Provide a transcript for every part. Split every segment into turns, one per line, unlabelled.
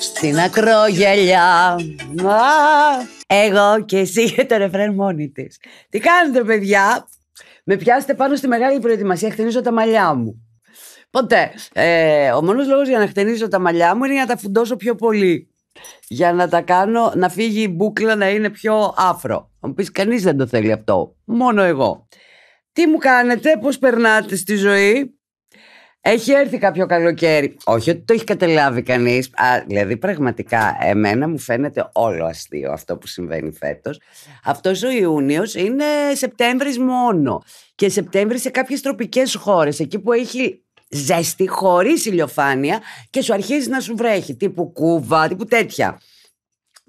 Στην ακρογελιά Εγώ και εσύ για το ρεφρέν μόνη της. Τι κάνετε παιδιά Με πιάσετε πάνω στη μεγάλη προετοιμασία Χτενίζω τα μαλλιά μου Ποτέ ε, Ο μόνος λόγος για να χτενίζω τα μαλλιά μου Είναι για να τα φουντώσω πιο πολύ για να τα κάνω, να φύγει η μπουκλα να είναι πιο άφρο. Θα πεις, κανείς δεν το θέλει αυτό, μόνο εγώ. Τι μου κάνετε, πώς περνάτε στη ζωή, έχει έρθει κάποιο καλοκαίρι. Όχι ότι το έχει καταλάβει κανείς. Δηλαδή, πραγματικά, εμένα μου φαίνεται όλο αστείο αυτό που συμβαίνει φέτος. Αυτός ο Ιούνιος είναι Σεπτέμβρης μόνο. Και Σεπτέμβρη σε κάποιες τροπικές χώρες, εκεί που έχει ζέστη, χωρίς ηλιοφάνεια και σου αρχίζει να σου βρέχει. Τύπου Κούβα, τύπου τέτοια.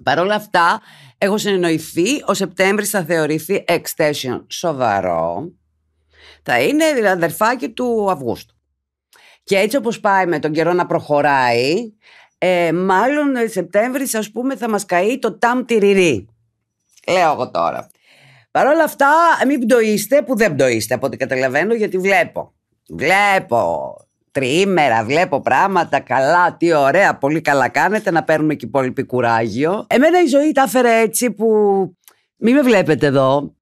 Παρ' όλα αυτά, έχω συνεννοηθεί, ο Σεπτέμβρης θα θεωρηθεί extension σοβαρό. Θα είναι δηλαδή, αδερφάκι του Αυγούστου. Και έτσι όπως πάει με τον καιρό να προχωράει, ε, μάλλον ε, Σεπτέμβρης ας πούμε θα μας καεί το ταμ τυριρί. Λέω εγώ τώρα. Παρ' όλα αυτά μην πτωείστε που δεν πτωείστε από ό,τι καταλαβαίνω γιατί βλέπω. Βλέπω τριήμερα, βλέπω πράγματα καλά, τι ωραία, πολύ καλά κάνετε να παίρνουμε και υπόλοιπη κουράγιο. Εμένα η ζωή τα έφερε έτσι που... Μην με βλέπετε εδώ,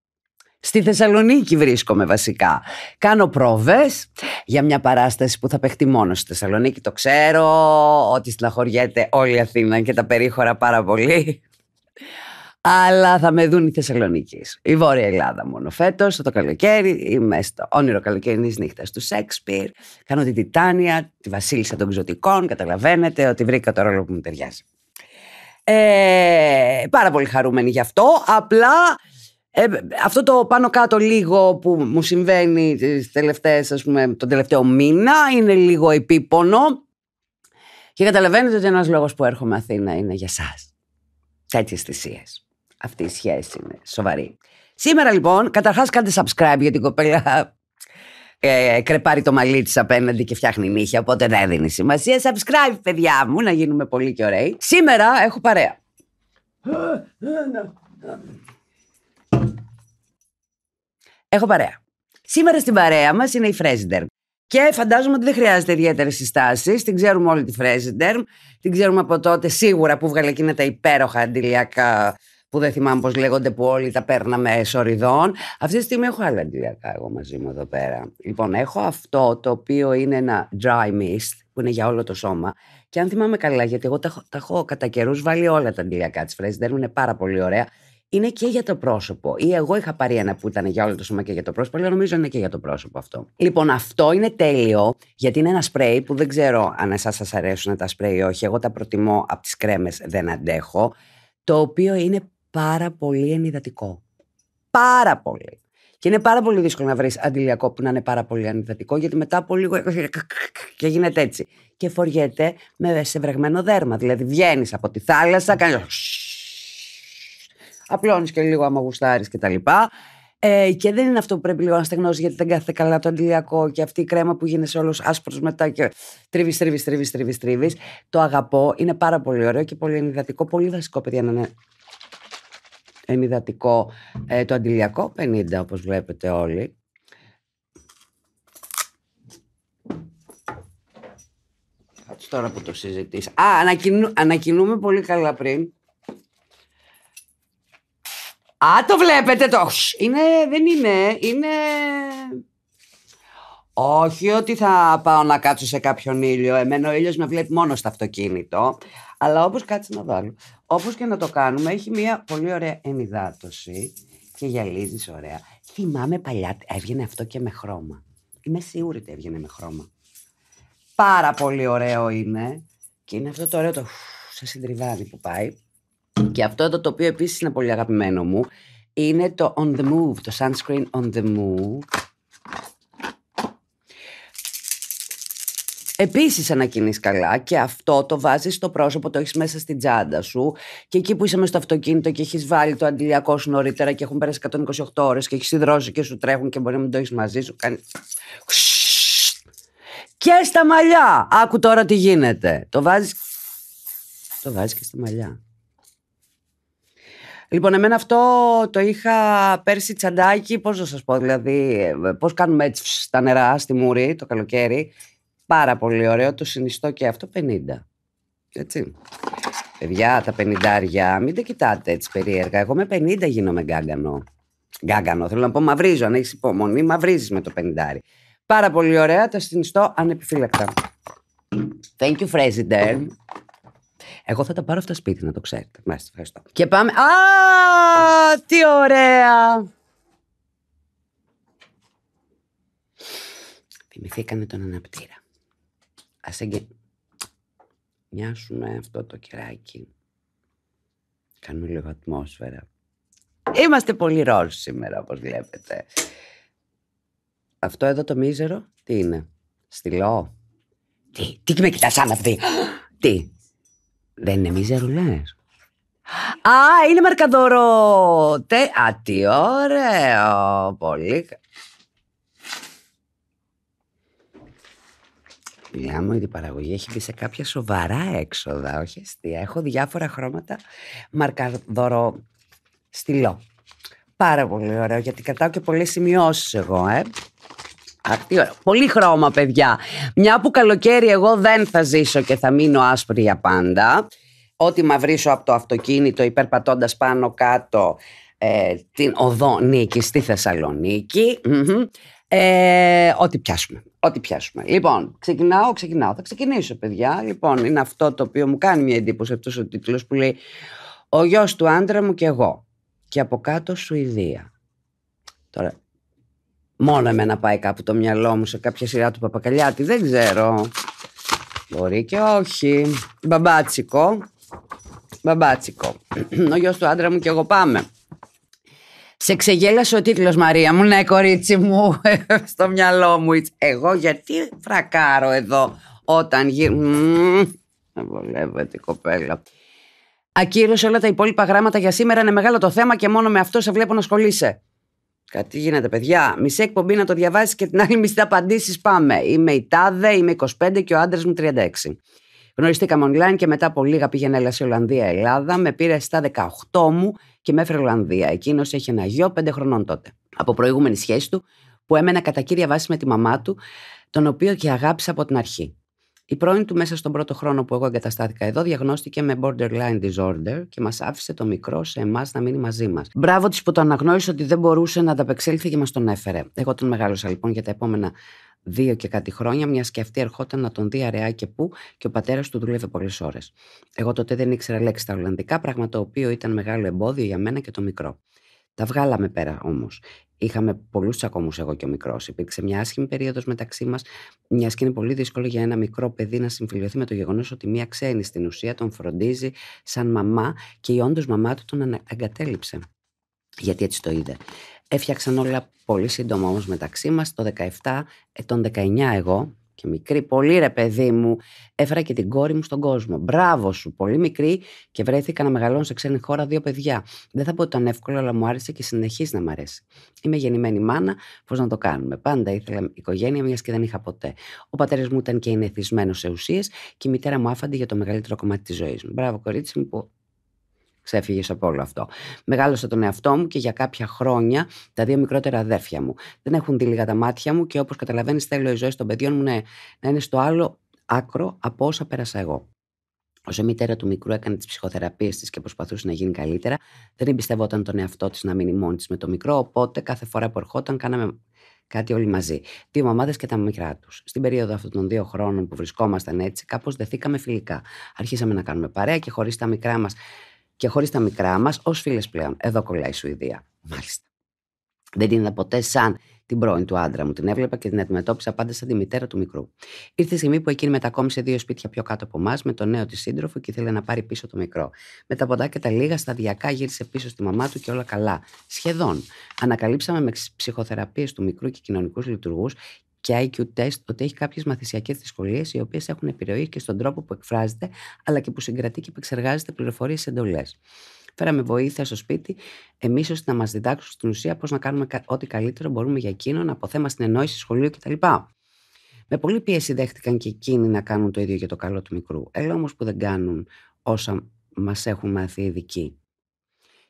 Στη Θεσσαλονίκη βρίσκομαι βασικά. Κάνω πρόβες για μια παράσταση που θα παιχτεί μόνος στη Θεσσαλονίκη. Το ξέρω ότι στεναχωριέται όλη η Αθήνα και τα περίχωρα πάρα πολύ. Αλλά θα με δουν οι Θεσσαλονίκη. Η Βόρεια Ελλάδα μόνο φέτος, το καλοκαίρι. Είμαι στο όνειρο καλοκαιρινής νύχτας του Σέξπιρ. Κάνω τη Τιτάνια, τη Βασίλισσα των Ξωτικών. Καταλαβαίνετε ότι βρήκα το ρόλο που μου ταιριάζει. Ε, πάρα πολύ χαρούμενη γι' αυτό. Απλά ε, αυτό το πάνω κάτω λίγο που μου συμβαίνει τις τελευταίες, ας πούμε, τον τελευταίο μήνα είναι λίγο επίπονο και καταλαβαίνετε ότι ένας λόγος που έρχομαι Αθήνα είναι για σας. Τέτοιες θυσίες. Αυτή η σχέση είναι σοβαρή. Σήμερα λοιπόν, καταρχάς κάντε subscribe για την κοπέλα ε, κρεπάρει το μαλλί της απέναντι και φτιάχνει νύχια, οπότε δεν δίνει σημασία. Subscribe, παιδιά μου, να γίνουμε πολύ και ωραίοι. Σήμερα έχω παρέα. Ε, ε, ναι, ναι έχω παρέα. Σήμερα στην παρέα μας είναι η Φρέζιντερ. Και φαντάζομαι ότι δεν χρειάζεται ιδιαίτερες συστάσεις. Την ξέρουμε όλη τη Φρέζιντερ. Την ξέρουμε από τότε σίγουρα που βγάλε εκείνα τα υπέροχα αντιλιακά που δεν θυμάμαι πώς λέγονται, που όλοι τα παίρναμε σοριδών. Αυτή τη στιγμή έχω άλλα αντιλιακά εγώ μαζί μου εδώ πέρα. Λοιπόν, έχω αυτό το οποίο είναι ένα dry mist, που είναι για όλο το σώμα. Και αν θυμάμαι καλά, γιατί εγώ τα, τα έχω κατά καιρούς βάλει όλα τα αντιλιακά της Φρέζιντερ, είναι πάρα πολύ ωραία είναι και για το πρόσωπο. Ή εγώ είχα πάρει ένα που ήταν για όλο το σώμα και για το πρόσωπο, αλλά νομίζω είναι και για το πρόσωπο αυτό. Λοιπόν, αυτό είναι τέλειο, γιατί είναι ένα σπρέι που δεν ξέρω αν εσάς σας αρέσουν τα σπρέι ή όχι. Εγώ τα προτιμώ από τις κρέμες, δεν αντέχω. Το οποίο είναι πάρα πολύ ενυδατικό. Πάρα πολύ. Και είναι πάρα πολύ δύσκολο να βρεις αντιλιακό που να είναι πάρα πολύ ανυδατικό, γιατί μετά από λίγο. και γίνεται έτσι. Και φοριέται με σε βρεγμένο δέρμα. Δηλαδή βγαίνεις από τη θάλασσα, κάνεις απλώνεις και λίγο άμα γουστάρεις κτλ. Ε, και δεν είναι αυτό που πρέπει λίγο να στεγνώσεις γιατί δεν κάθεται καλά το αντιλιακό και αυτή η κρέμα που γίνεσαι όλος άσπρος μετά και τρίβεις, τρίβεις, τρίβεις, τρίβεις, τρίβεις. Το αγαπώ. Είναι πάρα πολύ ωραίο και πολύ ενυδατικό. Πολύ βασικό, παιδιά, να είναι ενυδατικό ε, το αντιλιακό. 50 όπως βλέπετε όλοι. Κάτσε τώρα που το συζητήσεις. Α, ανακοινούμε πολύ καλά πριν Α, το βλέπετε το. Είναι, δεν είναι. Είναι. Όχι ότι θα πάω να κάτσω σε κάποιον ήλιο. Εμένα ο ήλιος με βλέπει μόνος στο αυτοκίνητο. Αλλά όπως κάτσε να βάλω. Όπως και να το κάνουμε, έχει μια πολύ ωραία ενυδάτωση και γυαλίζεις ωραία. Θυμάμαι παλιά, έβγαινε αυτό και με χρώμα. Είμαι σίγουρη ότι έβγαινε με χρώμα. Πάρα πολύ ωραίο είναι. Και είναι αυτό το ωραίο το σε που πάει. Και αυτό εδώ το οποίο επίσης είναι πολύ αγαπημένο μου είναι το On The Move, το sunscreen On The Move. Επίσης ανακοινείς καλά και αυτό το βάζεις στο πρόσωπο, το έχεις μέσα στην τσάντα σου και εκεί που είσαι μέσα στο αυτοκίνητο και έχεις βάλει το αντιλιακό σου νωρίτερα και έχουν πέρασει 128 ώρες και έχεις σιδρώσει και σου τρέχουν και μπορεί να μην το έχεις μαζί σου. Κάνει... Και στα μαλλιά! Άκου τώρα τι γίνεται. Το βάζεις... Το βάζεις και στα μαλλιά. Λοιπόν, εμένα αυτό το είχα πέρσι τσαντάκι. Πώς να σας πω, δηλαδή, ε, πώς κάνουμε έτσι στα νερά στη Μούρη το καλοκαίρι. Πάρα πολύ ωραίο. Το συνιστώ και αυτό 50. Έτσι. Παιδιά, τα πενιντάρια, μην τα κοιτάτε έτσι περίεργα. Εγώ με 50 γίνομαι γκάγκανο. Γκάγκανο, θέλω να πω μαυρίζω. Αν έχεις υπομονή, μαυρίζεις με το πενιντάρι. Πάρα πολύ ωραία, τα συνιστώ ανεπιφύλακτα. Thank you, President. Εγώ θα τα πάρω αυτά σπίτι, να το ξέρετε. Μάλιστα, ευχαριστώ. Και πάμε. Α, τι ωραία! Θυμηθήκανε τον αναπτήρα. Ας εγγε... Μοιάσουμε αυτό το κεράκι. Κάνουμε λίγο ατμόσφαιρα. Είμαστε πολύ ρόλ σήμερα, όπως βλέπετε. Αυτό εδώ το μίζερο, τι είναι. Στυλό. Τι, τι με κοιτάς σαν αυτή. τι. Δεν είναι μίζερουλε. Α, είναι μαρκαδορό. Τε... Α, τι ωραίο. Πολύ. Μιλάμε μου, η παραγωγή έχει μπει σε κάποια σοβαρά έξοδα, όχι αστεία. Έχω διάφορα χρώματα μαρκαδορό στυλό. Πάρα πολύ ωραίο, γιατί κρατάω και πολλές σημειώσεις εγώ, ε. Πολύ χρώμα, παιδιά. Μια που καλοκαίρι εγώ δεν θα ζήσω και θα μείνω άσπρη για πάντα. Ό,τι μαυρίσω από το αυτοκίνητο υπερπατώντας πάνω κάτω ε, την οδό Νίκη στη θεσσαλονικη ε, ό,τι πιάσουμε. Ό,τι πιάσουμε. Λοιπόν, ξεκινάω, ξεκινάω. Θα ξεκινήσω, παιδιά. Λοιπόν, είναι αυτό το οποίο μου κάνει μια εντύπωση αυτός ο τίτλος που λέει Ο γιος του άντρα μου και εγώ. Και από κάτω Σουηδία. Τώρα, Μόνο εμένα πάει κάπου το μυαλό μου σε κάποια σειρά του Παπακαλιάτη. Δεν ξέρω. Μπορεί και όχι. Μπαμπάτσικο. Μπαμπάτσικο. Ο γιος του άντρα μου και εγώ πάμε. Σε ξεγέλασε ο τίτλος Μαρία μου, ναι κορίτσι μου, στο μυαλό μου. Εγώ γιατί φρακάρω εδώ όταν γύρω... Δεν κοπέλα. Ακύρωσε όλα τα υπόλοιπα γράμματα για σήμερα, είναι μεγάλο το θέμα και μόνο με αυτό σε βλέπω να ασχολείσαι. Κάτι γίνεται, παιδιά. Μισή εκπομπή να το διαβάσεις και την άλλη μισή απαντήσεις. Πάμε. Είμαι η Τάδε, είμαι 25 και ο άντρας μου 36. Γνωριστήκαμε online και μετά από λίγα πήγαινε έλα σε Ολλανδία, Ελλάδα. Με πήρε στα 18 μου και με έφερε Ολλανδία. Εκείνος έχει ένα γιο 5 χρονών τότε. Από προηγούμενη σχέση του που έμενα κατά κύρια βάση με τη μαμά του, τον οποίο και αγάπησα από την αρχή. Η πρώην του μέσα στον πρώτο χρόνο που εγώ εγκαταστάθηκα εδώ διαγνώστηκε με borderline disorder και μας άφησε το μικρό σε εμάς να μείνει μαζί μας. Μπράβο της που το αναγνώρισε ότι δεν μπορούσε να ανταπεξέλθει και μας τον έφερε. Εγώ τον μεγάλωσα λοιπόν για τα επόμενα δύο και κάτι χρόνια, μιας και αυτή ερχόταν να τον δει αραιά και πού, και ο πατέρας του δούλευε πολλές ώρες. Εγώ τότε δεν ήξερα λέξη στα Ολλανδικά, πράγμα το οποίο ήταν μεγάλο εμπόδιο για μένα και το μικρό. Τα βγάλαμε πέρα όμως. Είχαμε πολλούς τσακωμούς εγώ και ο μικρός. Υπήρξε μια άσχημη περίοδος μεταξύ μας, μιας και είναι πολύ δύσκολο για ένα μικρό παιδί να συμφιλειωθεί με το γεγονός ότι μια ξένη στην ουσία τον φροντίζει σαν μαμά και η όντως μαμά του τον εγκατέλειψε. Γιατί έτσι το είδε. Έφτιαξαν όλα πολύ σύντομα όμως μεταξύ μας. Το 17, ε, τον 19 εγώ, και μικρή, πολύ ρε παιδί μου, έφερα και την κόρη μου στον κόσμο. Μπράβο σου, πολύ μικρή και βρέθηκα να μεγαλώνω σε ξένη χώρα δύο παιδιά. Δεν θα πω ότι ήταν εύκολο, αλλά μου άρεσε και συνεχίζει να μ' αρέσει. Είμαι γεννημένη μάνα, πώς να το κάνουμε. Πάντα ήθελα οικογένεια, μιας και δεν είχα ποτέ. Ο πατέρας μου ήταν και ενεθισμένο σε ουσίες και η μητέρα μου άφαντη για το μεγαλύτερο κομμάτι της ζωής μου. Μπράβο, κορίτσι μου, που Ξέφυγε από όλο αυτό. Μεγάλωσα τον εαυτό μου και για κάποια χρόνια τα δύο μικρότερα αδέρφια μου. Δεν έχουν δει λίγα τα μάτια μου και όπως καταλαβαίνεις, θέλω οι ζωέ των παιδιών μου να είναι στο άλλο άκρο από όσα πέρασα εγώ. Όσο η μητέρα του μικρού έκανε τις ψυχοθεραπείες της και προσπαθούσε να γίνει καλύτερα, δεν εμπιστευόταν τον εαυτό της να μείνει μόνη της με το μικρό, οπότε κάθε φορά που ερχόταν κάναμε κάτι όλοι μαζί. Δύο μαμάδες και τα μικρά τους. Στην περίοδο αυτών των δύο χρόνων που βρισκόμασταν έτσι, κάπως δεθήκαμε φιλικά. Αρχίσαμε να κάνουμε παρέα και χωρίς τα μικρά μας και χωρίς τα μικρά μας ως φίλες πλέον. Εδώ κολλάει η Σουηδία. Μάλιστα. Δεν την είδα ποτέ σαν την πρώην του άντρα μου. Την έβλεπα και την αντιμετώπισα πάντα σαν τη μητέρα του μικρού. Ήρθε η στιγμή που εκείνη μετακόμισε δύο σπίτια πιο κάτω από εμάς με τον νέο της σύντροφο και ήθελε να πάρει πίσω το μικρό. Με τα ποντά και τα λίγα, σταδιακά γύρισε πίσω στη μαμά του και όλα καλά. Σχεδόν. Ανακαλύψαμε με ψυχοθεραπείες του μικρού και κοινωνικούς λειτουργούς και IQ test ότι έχει κάποιες μαθησιακές δυσκολίες, οι οποίες έχουν επιρροή και στον τρόπο που εκφράζεται, αλλά και που συγκρατεί και επεξεργάζεται πληροφορίες εντολές. Φέραμε βοήθεια στο σπίτι, εμείς ώστε να μας διδάξουν στην ουσία πώς να κάνουμε ό,τι καλύτερο μπορούμε για εκείνον, από θέμα στην ενόηση, σχολείο κτλ. Με πολλή πίεση δέχτηκαν και εκείνοι να κάνουν το ίδιο για το καλό του μικρού. Έλα όμως που δεν κάνουν όσα μας έχουν μάθει ειδικοί.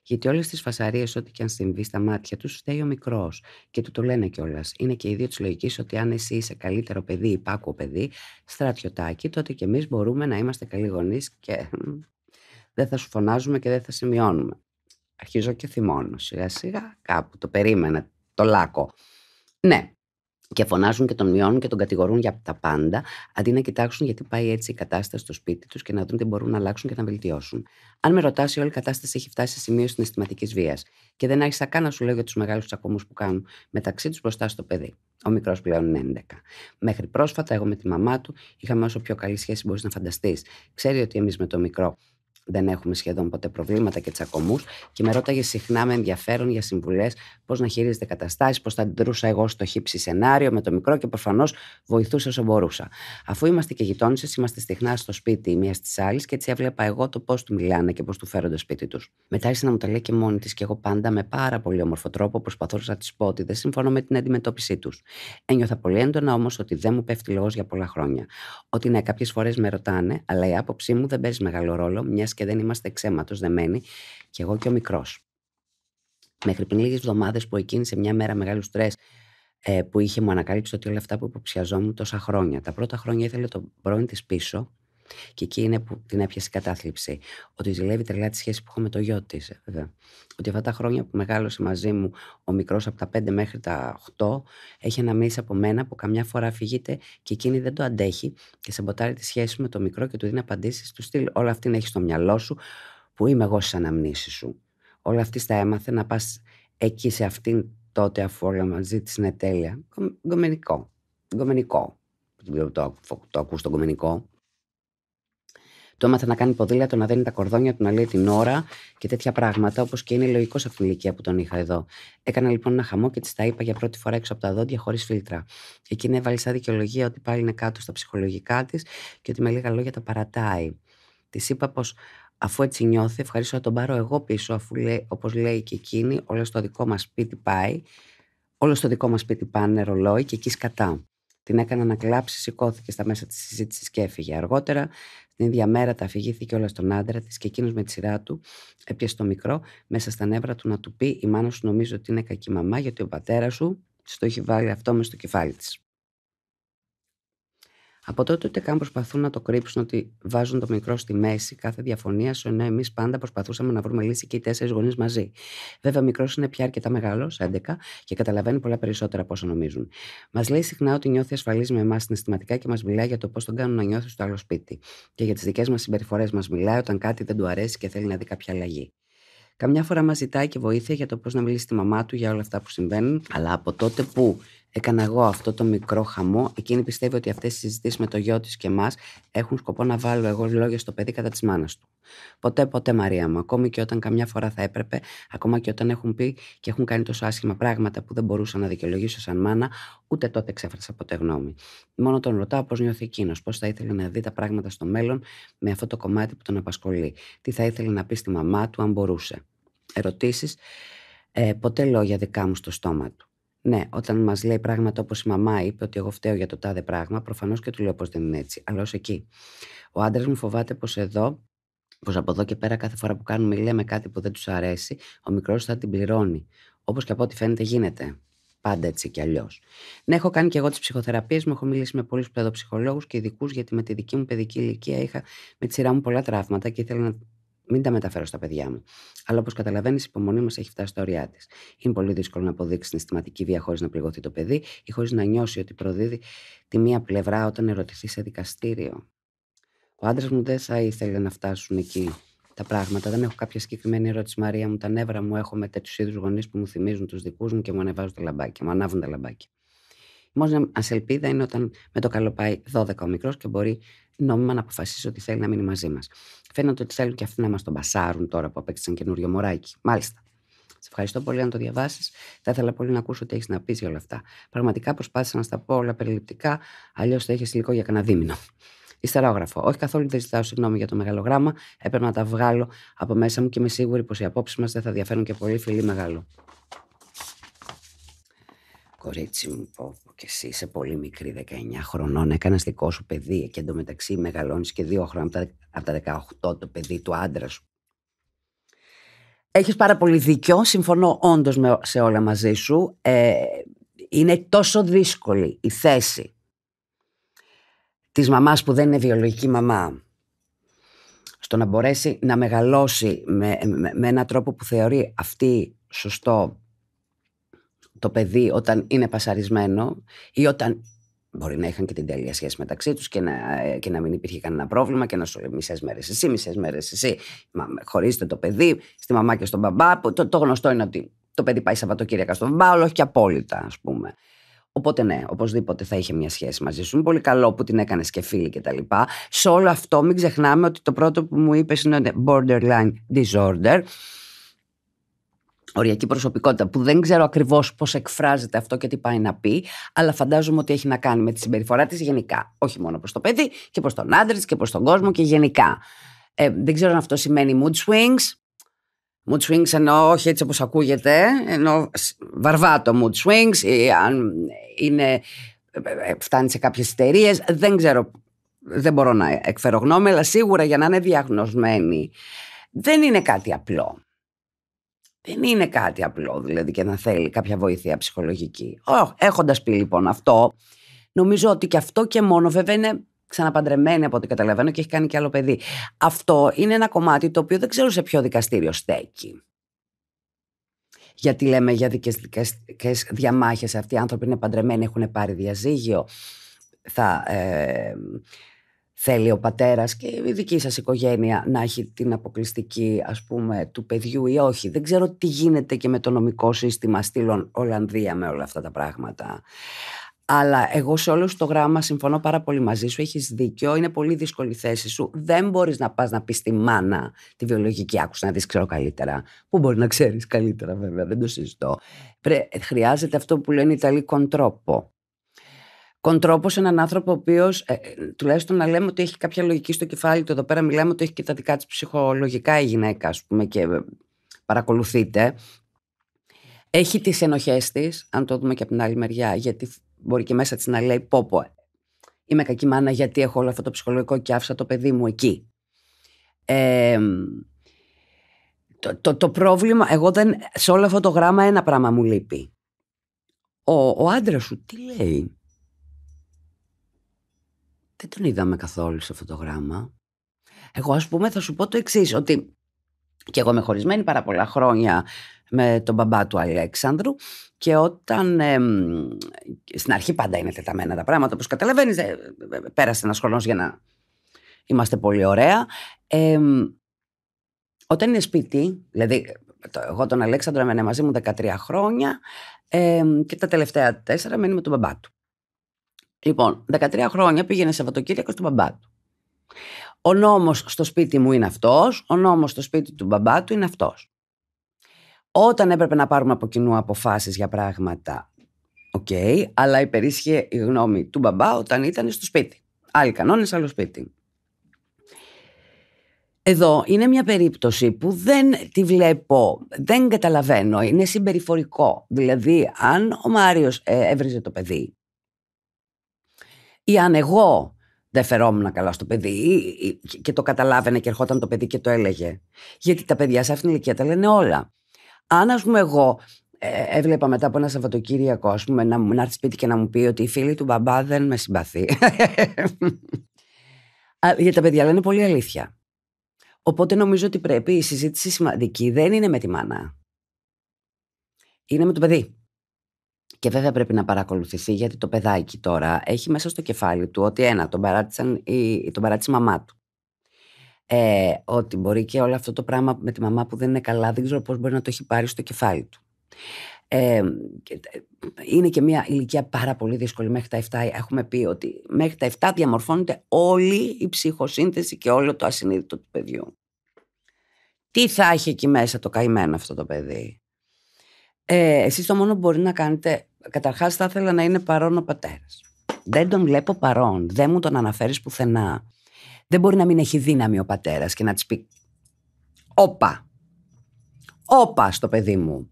Γιατί όλες τις φασαρίες, ό,τι και αν συμβεί στα μάτια τους, φταίει ο μικρός. Και του το λένε κιόλας. Είναι και η ίδια της λογικής ότι αν εσύ είσαι καλύτερο παιδί, πάκο παιδί, στρατιωτάκι, τότε κι εμείς μπορούμε να είμαστε καλοί γονείς και δεν θα σου φωνάζουμε και δεν θα σημειώνουμε. Αρχίζω και θυμώνω σιγά σιγά, κάπου το περίμενα, το λάκο. Ναι, και φωνάζουν και τον μειώνουν και τον κατηγορούν για τα πάντα, αντί να κοιτάξουν γιατί πάει έτσι η κατάσταση στο σπίτι τους και να δουν τι μπορούν να αλλάξουν και να βελτιώσουν. Αν με ρωτάσει, όλη η κατάσταση έχει φτάσει σε σημείο συναισθηματικής βίας και δεν άρχισα καν να σου λέω για τους μεγάλους τσακωμούς που κάνουν μεταξύ τους μπροστά στο παιδί. Ο μικρός πλέον είναι 11. Μέχρι πρόσφατα, εγώ με τη μαμά του είχαμε όσο πιο καλή σχέση μπορείς να φανταστείς. Ξέρει ότι εμείς με το μικρό δεν έχουμε σχεδόν ποτέ προβλήματα και τσακωμούς. Και με ρώταγες συχνά με ενδιαφέρον για συμβουλές πώς να χειρίζεται καταστάσεις, πώς θα αντιδρούσα εγώ στο χύψη σενάριο με το μικρό και προφανώς βοηθούσα όσο μπορούσα. Αφού είμαστε και γειτόνισες, είμαστε συχνά στο σπίτι η μία τη άλλη και έτσι έβλεπα εγώ το πώς του μιλάνε και πώς του φέρονται σπίτι τους. Μετά άρχισε να μου τα λέει και μόνη της και εγώ πάντα με πάρα πολύ όμορφο τρόπο προσπαθούσα να της πω ότι δεν συμφωνώ με την αντιμετώπιση τους. Ένιωθα πολύ έντονα όμως ότι δεν μου πέφτει λόγος για πολλά χρόνια. Ότι ναι, κάποιες φορές με ρωτάνε, αλλά η άποψή μου δεν παίζει μεγάλο ρόλο, μιας και δεν είμαστε ξέματος δεμένοι, και εγώ και ο μικρός. Μέχρι πριν λίγες εβδομάδες που εκείνη σε μια μέρα μεγάλου στρες ε, που είχε μου ανακαλύψει ότι όλα αυτά που υποψιαζόμουν τόσα χρόνια. Τα πρώτα χρόνια ήθελε το πρώην της πίσω, και εκεί είναι που την έπιασε η κατάθλιψη. Ότι ζηλεύει τρελά τη σχέση που έχω με το γιο της, βέβαια. Ότι αυτά τα χρόνια που μεγάλωσε μαζί μου ο μικρός από τα 5 μέχρι τα 8, έχει αναμνήσει από μένα που καμιά φορά φυγείται και εκείνη δεν το αντέχει και σαμποτάρει τη σχέση με το μικρό και του δίνει απαντήσεις του στυλ. Όλα αυτή έχεις στο μυαλό σου, που είμαι εγώ στις αναμνήσεις σου. Όλα αυτή τα έμαθε να πας εκεί σε αυτήν τότε αφού όλα μαζί της είναι τέλεια. Γκομενικό. Γκομενικό. Το, το, το ακούς κομμενικό. Το έμαθε να κάνει το να δένει τα κορδόνια του, να λέει την ώρα και τέτοια πράγματα, όπως και είναι λογικός σε αυτήν την ηλικία που τον είχα εδώ. Έκανα λοιπόν ένα χαμό και της τα είπα για πρώτη φορά έξω από τα δόντια, χωρίς φίλτρα. Εκείνη έβαλε σαν δικαιολογία ότι πάλι είναι κάτω στα ψυχολογικά της και ότι με λίγα λόγια τα παρατάει. Της είπα πως αφού έτσι νιώθει, ευχαρίστω να τον πάρω εγώ πίσω, αφού όπως λέει και εκείνη, όλο στο δικό μας σπίτι πάει, όλο στο δικό μας σπίτι πάνε ρολόι και εκεί σκατά. Την έκανα να κλάψει, σηκώθηκε στα μέσα της συζήτησης και έφυγε. Αργότερα, την ίδια μέρα, τα αφηγήθηκε όλα στον άντρα της και εκείνος με τη σειρά του έπιασε το μικρό μέσα στα νεύρα του να του πει: Η μάνα σου νομίζω ότι είναι κακή μαμά, γιατί ο πατέρας σου το έχει βάλει αυτό μες στο κεφάλι της. Από τότε ούτε καν προσπαθούν να το κρύψουν ότι βάζουν το μικρό στη μέση κάθε διαφωνία, ενώ εμείς πάντα προσπαθούσαμε να βρούμε λύση και οι τέσσερις γονείς μαζί. Βέβαια, ο μικρός είναι πια αρκετά μεγάλος, 11, και καταλαβαίνει πολλά περισσότερα από όσα νομίζουν. Μας λέει συχνά ότι νιώθει ασφαλής με εμάς συναισθηματικά και μας μιλάει για το πώς τον κάνουν να νιώθει στο άλλο σπίτι. Και για τις δικές μας συμπεριφορές μας μιλάει όταν κάτι δεν του αρέσει και θέλει να δει κάποια αλλαγή. Καμιά φορά μας ζητάει και βοήθεια για το πώς να μιλήσει τη μαμά του για όλα αυτά που συμβαίνουν, αλλά από τότε που Έκανα εγώ αυτό το μικρό χαμό. Εκείνη πιστεύει ότι αυτές οι συζητήσεις με το γιο της και εμάς έχουν σκοπό να βάλω εγώ λόγια στο παιδί κατά της μάνας του. Ποτέ, ποτέ, Μαρία μου. Ακόμη και όταν καμιά φορά θα έπρεπε, ακόμα και όταν έχουν πει και έχουν κάνει τόσο άσχημα πράγματα που δεν μπορούσα να δικαιολογήσω σαν μάνα, ούτε τότε ξέφρασα ποτέ γνώμη. Μόνο τον ρωτάω πώς νιώθει εκείνος, πώς θα ήθελε να δει τα πράγματα στο μέλλον με αυτό το κομμάτι που τον απασχολεί. Τι θα ήθελε να πει στη μαμά του, αν μπορούσε. Ερωτήσεις, ε, ποτέ λόγια δικά μου στο στόμα του. Ναι, όταν μας λέει πράγματα όπως η μαμά είπε ότι εγώ φταίω για το τάδε πράγμα, προφανώς και του λέω πως δεν είναι έτσι. Αλλά ως εκεί. Ο άντρας μου φοβάται πως εδώ, πως από εδώ και πέρα, κάθε φορά που κάνουμε λέμε κάτι που δεν τους αρέσει, ο μικρός θα την πληρώνει. Όπως και από ό,τι φαίνεται γίνεται. Πάντα έτσι κι αλλιώς. Ναι, έχω κάνει και εγώ τις ψυχοθεραπείες μου. Έχω μιλήσει με πολλούς παιδοψυχολόγους και ειδικούς, γιατί με τη δική μου παιδική ηλικία είχα με τη σειρά μου πολλά τραύματα και ήθελα να μην τα μεταφέρω στα παιδιά μου. Αλλά όπως καταλαβαίνεις, η υπομονή μας έχει φτάσει στα ωριά της. Είναι πολύ δύσκολο να αποδείξει συναισθηματική βία χωρίς να πληγωθεί το παιδί ή χωρίς να νιώσει ότι προδίδει τη μία πλευρά όταν ερωτηθεί σε δικαστήριο. Ο άντρας μου δεν θα ήθελε να φτάσουν εκεί τα πράγματα. Δεν έχω κάποια συγκεκριμένη ερώτηση, Μαρία μου. Τα νεύρα μου έχω με τέτοιους είδους γονείς που μου θυμίζουν τους δικούς μου και μου ανεβάζουν τα λαμπάκια, μου ανάβουν τα λαμπάκια. Η μόνη ασελπίδα είναι όταν με το καλό πάει 12 ο μικρός και μπορεί νόμιμα να αποφασίσει ότι θέλει να μείνει μαζί μας. Φαίνεται ότι θέλουν και αυτοί να μας τον μπασάρουν τώρα που απέκτησαν καινούριο μωράκι. Μάλιστα. Σε ευχαριστώ πολύ να το διαβάσεις. Θα ήθελα πολύ να ακούσω τι έχεις να πεις για όλα αυτά. Πραγματικά προσπάθησα να στα πω όλα περιληπτικά, αλλιώς θα έχει υλικό για κανένα δίμηνο. Ιστερόγραφο. Όχι καθόλου δεν ζητάω συγγνώμη για το μεγάλο γράμμα. Έπρεπε να τα βγάλω από μέσα μου και είμαι σίγουρη πως οι απόψεις μας δεν θα διαφέρουν και πολύ, φιλή μεγάλο. Κορίτσι μου, πω, και εσύ είσαι πολύ μικρή, 19 χρονών, έκανες δικό σου παιδί και εντωμεταξύ μεγαλώνεις και δύο χρόνια από τα, 18 το παιδί του άντρα σου. Έχεις πάρα πολύ δίκιο, συμφωνώ όντως με, σε όλα μαζί σου. Ε, είναι τόσο δύσκολη η θέση της μαμάς που δεν είναι βιολογική μαμά στο να μπορέσει να μεγαλώσει με, με, με έναν τρόπο που θεωρεί αυτή σωστό το παιδί όταν είναι πασαρισμένο ή όταν μπορεί να είχαν και την τέλεια σχέση μεταξύ τους και, να, ε, και να μην υπήρχε κανένα πρόβλημα και να σου λέει μισές μέρες εσύ, μισές μέρες εσύ. Μα, χωρίστε το παιδί, στη μαμά και στον μπαμπά. Το, το γνωστό είναι ότι το παιδί πάει Σαββατοκύριακα στον μπαμπά, όλο και απόλυτα, ας πούμε. Οπότε ναι, οπωσδήποτε θα είχε μια σχέση μαζί σου. πολύ καλό που την έκανες και φίλη κτλ. Σε όλο αυτό μην ξεχνάμε ότι το πρώτο που μου είπες είναι borderline disorder οριακή προσωπικότητα που δεν ξέρω ακριβώς πώς εκφράζεται αυτό και τι πάει να πει αλλά φαντάζομαι ότι έχει να κάνει με τη συμπεριφορά της γενικά όχι μόνο προς το παιδί και προς τον άντρα και προς τον κόσμο και γενικά ε, δεν ξέρω αν αυτό σημαίνει mood swings Mood swings εννοώ όχι έτσι όπως ακούγεται, εννοώ βαρβάτο mood swings, ή αν ε, ε, φτάνει σε κάποιες εταιρείες. δεν ξέρω, δεν μπορώ να εκφέρω γνώμη, αλλά σίγουρα για να είναι διαγνωσμένη δεν είναι κάτι απλό δεν είναι κάτι απλό δηλαδή και να θέλει κάποια βοήθεια ψυχολογική. Έχοντας πει λοιπόν αυτό, νομίζω ότι και αυτό και μόνο βέβαια είναι ξαναπαντρεμένη από ό,τι καταλαβαίνω και έχει κάνει και άλλο παιδί. Αυτό είναι ένα κομμάτι το οποίο δεν ξέρω σε ποιο δικαστήριο στέκει. Γιατί λέμε για δικαστικέ διαμάχε, διαμάχες αυτοί οι άνθρωποι είναι παντρεμένοι, έχουν πάρει διαζύγιο, θα... Ε, θέλει ο πατέρας και η δική σας οικογένεια να έχει την αποκλειστική ας πούμε του παιδιού ή όχι. Δεν ξέρω τι γίνεται και με το νομικό σύστημα στήλων Ολλανδία με όλα αυτά τα πράγματα. Αλλά εγώ σε όλο το γράμμα συμφωνώ πάρα πολύ μαζί σου. Έχεις δίκιο. Είναι πολύ δύσκολη η θέση σου. Δεν μπορείς να πας να πεις στη μάνα τη βιολογική. Άκουσα να δεις, ξέρω καλύτερα. Πού μπορεί να ξέρεις καλύτερα, βέβαια, δεν το συζητώ. χρειάζεται αυτό που λένε Ιταλοί κοντρόπο κοντρόπο σε έναν άνθρωπο ο οποίος, ε, τουλάχιστον να λέμε ότι έχει κάποια λογική στο κεφάλι του, εδώ πέρα μιλάμε ότι έχει και τα δικά της ψυχολογικά η γυναίκα, ας πούμε, και ε, παρακολουθείται. Έχει τις ενοχές της, αν το δούμε και από την άλλη μεριά, γιατί μπορεί και μέσα της να λέει πω ε, Είμαι κακή μάνα γιατί έχω όλο αυτό το ψυχολογικό και άφησα το παιδί μου εκεί. Ε, το, το, το πρόβλημα, εγώ δεν, σε όλο αυτό το γράμμα ένα πράγμα μου λείπει. Ο, ο άντρας σου τι λέει δεν τον είδαμε καθόλου σε αυτό το γράμμα. Εγώ ας πούμε θα σου πω το εξής ότι και εγώ είμαι χωρισμένη πάρα πολλά χρόνια με τον μπαμπά του Αλέξανδρου και όταν στην αρχή πάντα είναι τεταμένα τα πράγματα όπως καταλαβαίνεις ε, ε, ε πέρασε ένας χρόνος για να είμαστε πολύ ωραία ε, όταν είναι σπίτι δηλαδή εγώ τον Αλέξανδρο έμενε μαζί μου 13 χρόνια και τα τελευταία 4 μένει με τον μπαμπά του Λοιπόν, 13 χρόνια πήγαινε Σαββατοκύριακο στον μπαμπά του. Ο νόμος στο σπίτι μου είναι αυτός, ο νόμος στο σπίτι του μπαμπά του είναι αυτός. Όταν έπρεπε να πάρουμε από κοινού αποφάσεις για πράγματα, οκ, okay, αλλά υπερίσχε η γνώμη του μπαμπά όταν ήταν στο σπίτι. Άλλοι κανόνες άλλο σπίτι. Εδώ είναι μια περίπτωση που δεν τη βλέπω, δεν καταλαβαίνω, είναι συμπεριφορικό. Δηλαδή, αν ο Μάριος ε, έβριζε το παιδί, ή αν εγώ δεν φερόμουν καλά στο παιδί και το καταλάβαινε και ερχόταν το παιδί και το έλεγε. Γιατί τα παιδιά σε αυτήν την ηλικία τα λένε όλα. Αν ας πούμε εγώ ε, έβλεπα μετά από ένα Σαββατοκύριακο ας πούμε, να, να έρθει σπίτι και να μου πει ότι η φίλη του μπαμπά δεν με συμπαθεί. Γιατί τα παιδιά λένε πολύ αλήθεια. Οπότε νομίζω ότι πρέπει η συζήτηση σημαντική δεν είναι με τη μάνα. Είναι με το παιδί. Και βέβαια πρέπει να παρακολουθηθεί γιατί το παιδάκι τώρα έχει μέσα στο κεφάλι του ότι ένα, τον, παράτησαν, η, τον παράτησε η μαμά του. Ε, ότι μπορεί και όλο αυτό το πράγμα με τη μαμά που δεν είναι καλά, δεν ξέρω πώς μπορεί να το έχει πάρει στο κεφάλι του. Ε, ε, είναι και μια ηλικία πάρα πολύ δύσκολη μέχρι τα 7. Έχουμε πει ότι μέχρι τα 7 διαμορφώνεται όλη η ψυχοσύνθεση και όλο το ασυνείδητο του παιδιού. Τι θα έχει εκεί μέσα το καημένο αυτό το παιδί. Ε, εσείς το μόνο που μπορεί να κάνετε Καταρχάς θα ήθελα να είναι παρόν ο πατέρας. Δεν τον βλέπω παρόν, δεν μου τον αναφέρεις πουθενά. Δεν μπορεί να μην έχει δύναμη ο πατέρας και να της πει «Όπα, όπα στο παιδί μου».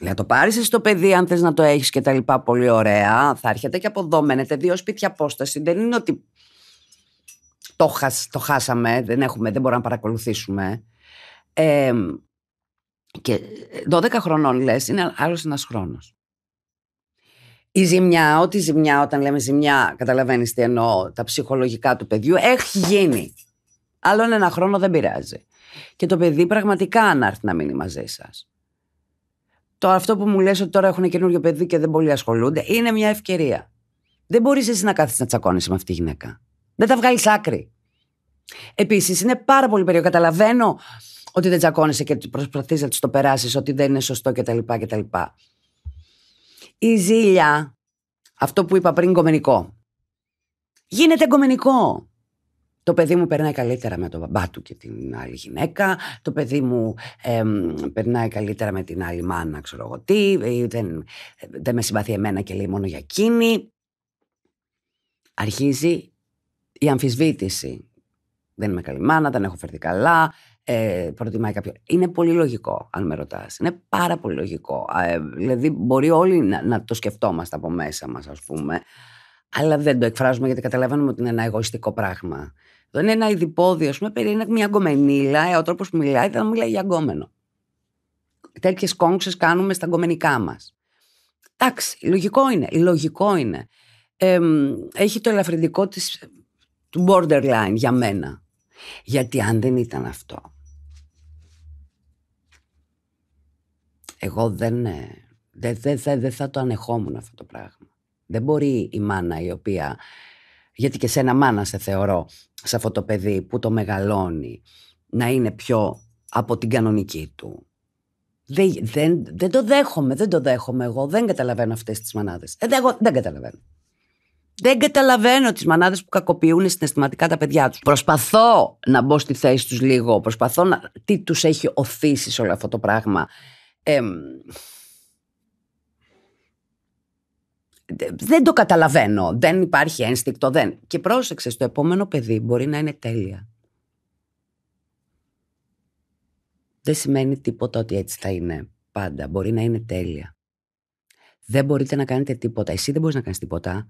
Λέω, το πάρεις εσύ το παιδί, αν θες να το έχεις και τα λοιπά. Πολύ ωραία. Θα έρχεται και από εδώ. Μένετε δύο σπίτια απόσταση. Δεν είναι ότι το, το χάσαμε, δεν έχουμε, δεν μπορούμε να παρακολουθήσουμε. Ε, και 12 χρονών λες, είναι άλλος ένας χρόνος η ζημιά, ό,τι ζημιά, όταν λέμε ζημιά, καταλαβαίνεις τι εννοώ, τα ψυχολογικά του παιδιού, έχει γίνει. Άλλον ένα χρόνο δεν πειράζει. Και το παιδί πραγματικά να έρθει να μείνει μαζί σας. Το αυτό που μου λες ότι τώρα έχουν καινούριο παιδί και δεν πολύ ασχολούνται, είναι μια ευκαιρία. Δεν μπορείς εσύ να κάθεσαι να τσακώνεσαι με αυτή τη γυναίκα. Δεν τα βγάλεις άκρη. Επίσης, είναι πάρα πολύ περίεργο. Καταλαβαίνω ότι δεν τσακώνεσαι και προσπαθείς να της το περάσεις, ότι δεν είναι σωστό κτλ η ζήλια, αυτό που είπα πριν κομμενικό, γίνεται κομμενικό. Το παιδί μου περνάει καλύτερα με τον μπαμπά του και την άλλη γυναίκα. Το παιδί μου περνάει καλύτερα με την άλλη μάνα, ξέρω εγώ τι. Ε, δεν, δεν με συμπαθεί εμένα και λέει μόνο για εκείνη. Αρχίζει η αμφισβήτηση. Δεν είμαι καλή δεν έχω φερθεί καλά, ε, προτιμάει κάποιον. Είναι πολύ λογικό, αν με ρωτάς. Είναι πάρα πολύ λογικό. Ε, δηλαδή, μπορεί όλοι να, το σκεφτόμαστε από μέσα μας, ας πούμε, αλλά δεν το εκφράζουμε γιατί καταλαβαίνουμε ότι είναι ένα εγωιστικό πράγμα. δεν είναι ένα ειδιπόδιο, ας πούμε, περί μια γκομενίλα. Ε, ο τρόπος που μιλάει ήταν μιλάει για γκόμενο. Τέτοιες κόνξες κάνουμε στα γκομενικά μας. Εντάξει, λογικό είναι. Λογικό είναι. Ε, έχει το ελαφρυντικό της, του borderline για μένα. Γιατί αν δεν ήταν αυτό, εγώ δεν, ε, δεν, δεν, δεν θα το ανεχόμουν αυτό το πράγμα. Δεν μπορεί η μάνα η οποία, γιατί και ένα μάνα σε θεωρώ, σε αυτό το παιδί που το μεγαλώνει, να είναι πιο από την κανονική του. Δεν, δεν, δεν το δέχομαι, δεν το δέχομαι εγώ, δεν καταλαβαίνω αυτές τις μανάδες. Ε, εγώ δεν καταλαβαίνω. Δεν καταλαβαίνω τις μανάδες που κακοποιούν συναισθηματικά τα παιδιά τους. Προσπαθώ να μπω στη θέση τους λίγο. Προσπαθώ να. Τι τους έχει οθήσει όλο αυτό το πράγμα. δεν το καταλαβαίνω. Δεν υπάρχει ένστικτο. Δεν. Και πρόσεξε, το επόμενο παιδί μπορεί να είναι τέλεια. Δεν σημαίνει τίποτα ότι έτσι θα είναι πάντα. Μπορεί να είναι τέλεια. Δεν μπορείτε να κάνετε τίποτα. Εσύ δεν μπορείς να κάνεις τίποτα.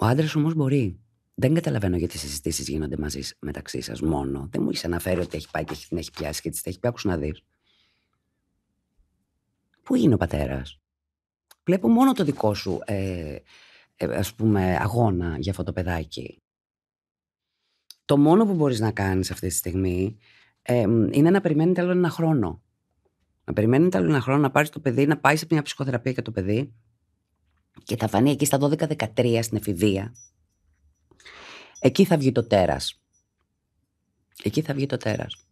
Ο άντρας όμως μπορεί. Δεν καταλαβαίνω γιατί οι συζητήσεις γίνονται μαζί μεταξύ σας μόνο. Δεν μου έχεις αναφέρει ότι έχει πάει και την έχει πιάσει και τη έχει πει. Άκουσα να δεις. Πού είναι ο πατέρας. Βλέπω μόνο το δικό σου, ε, ε ας πούμε, αγώνα για αυτό το παιδάκι. Το μόνο που μπορείς να κάνεις αυτή τη στιγμή ε, είναι να περιμένει άλλο ένα χρόνο. Να περιμένει άλλο ένα χρόνο να πάρεις το παιδί, να πάει σε μια ψυχοθεραπεία για το παιδί, και θα φανεί εκεί στα 12-13 στην εφηβεία, εκεί θα βγει το τέρας. Εκεί θα βγει το τέρας.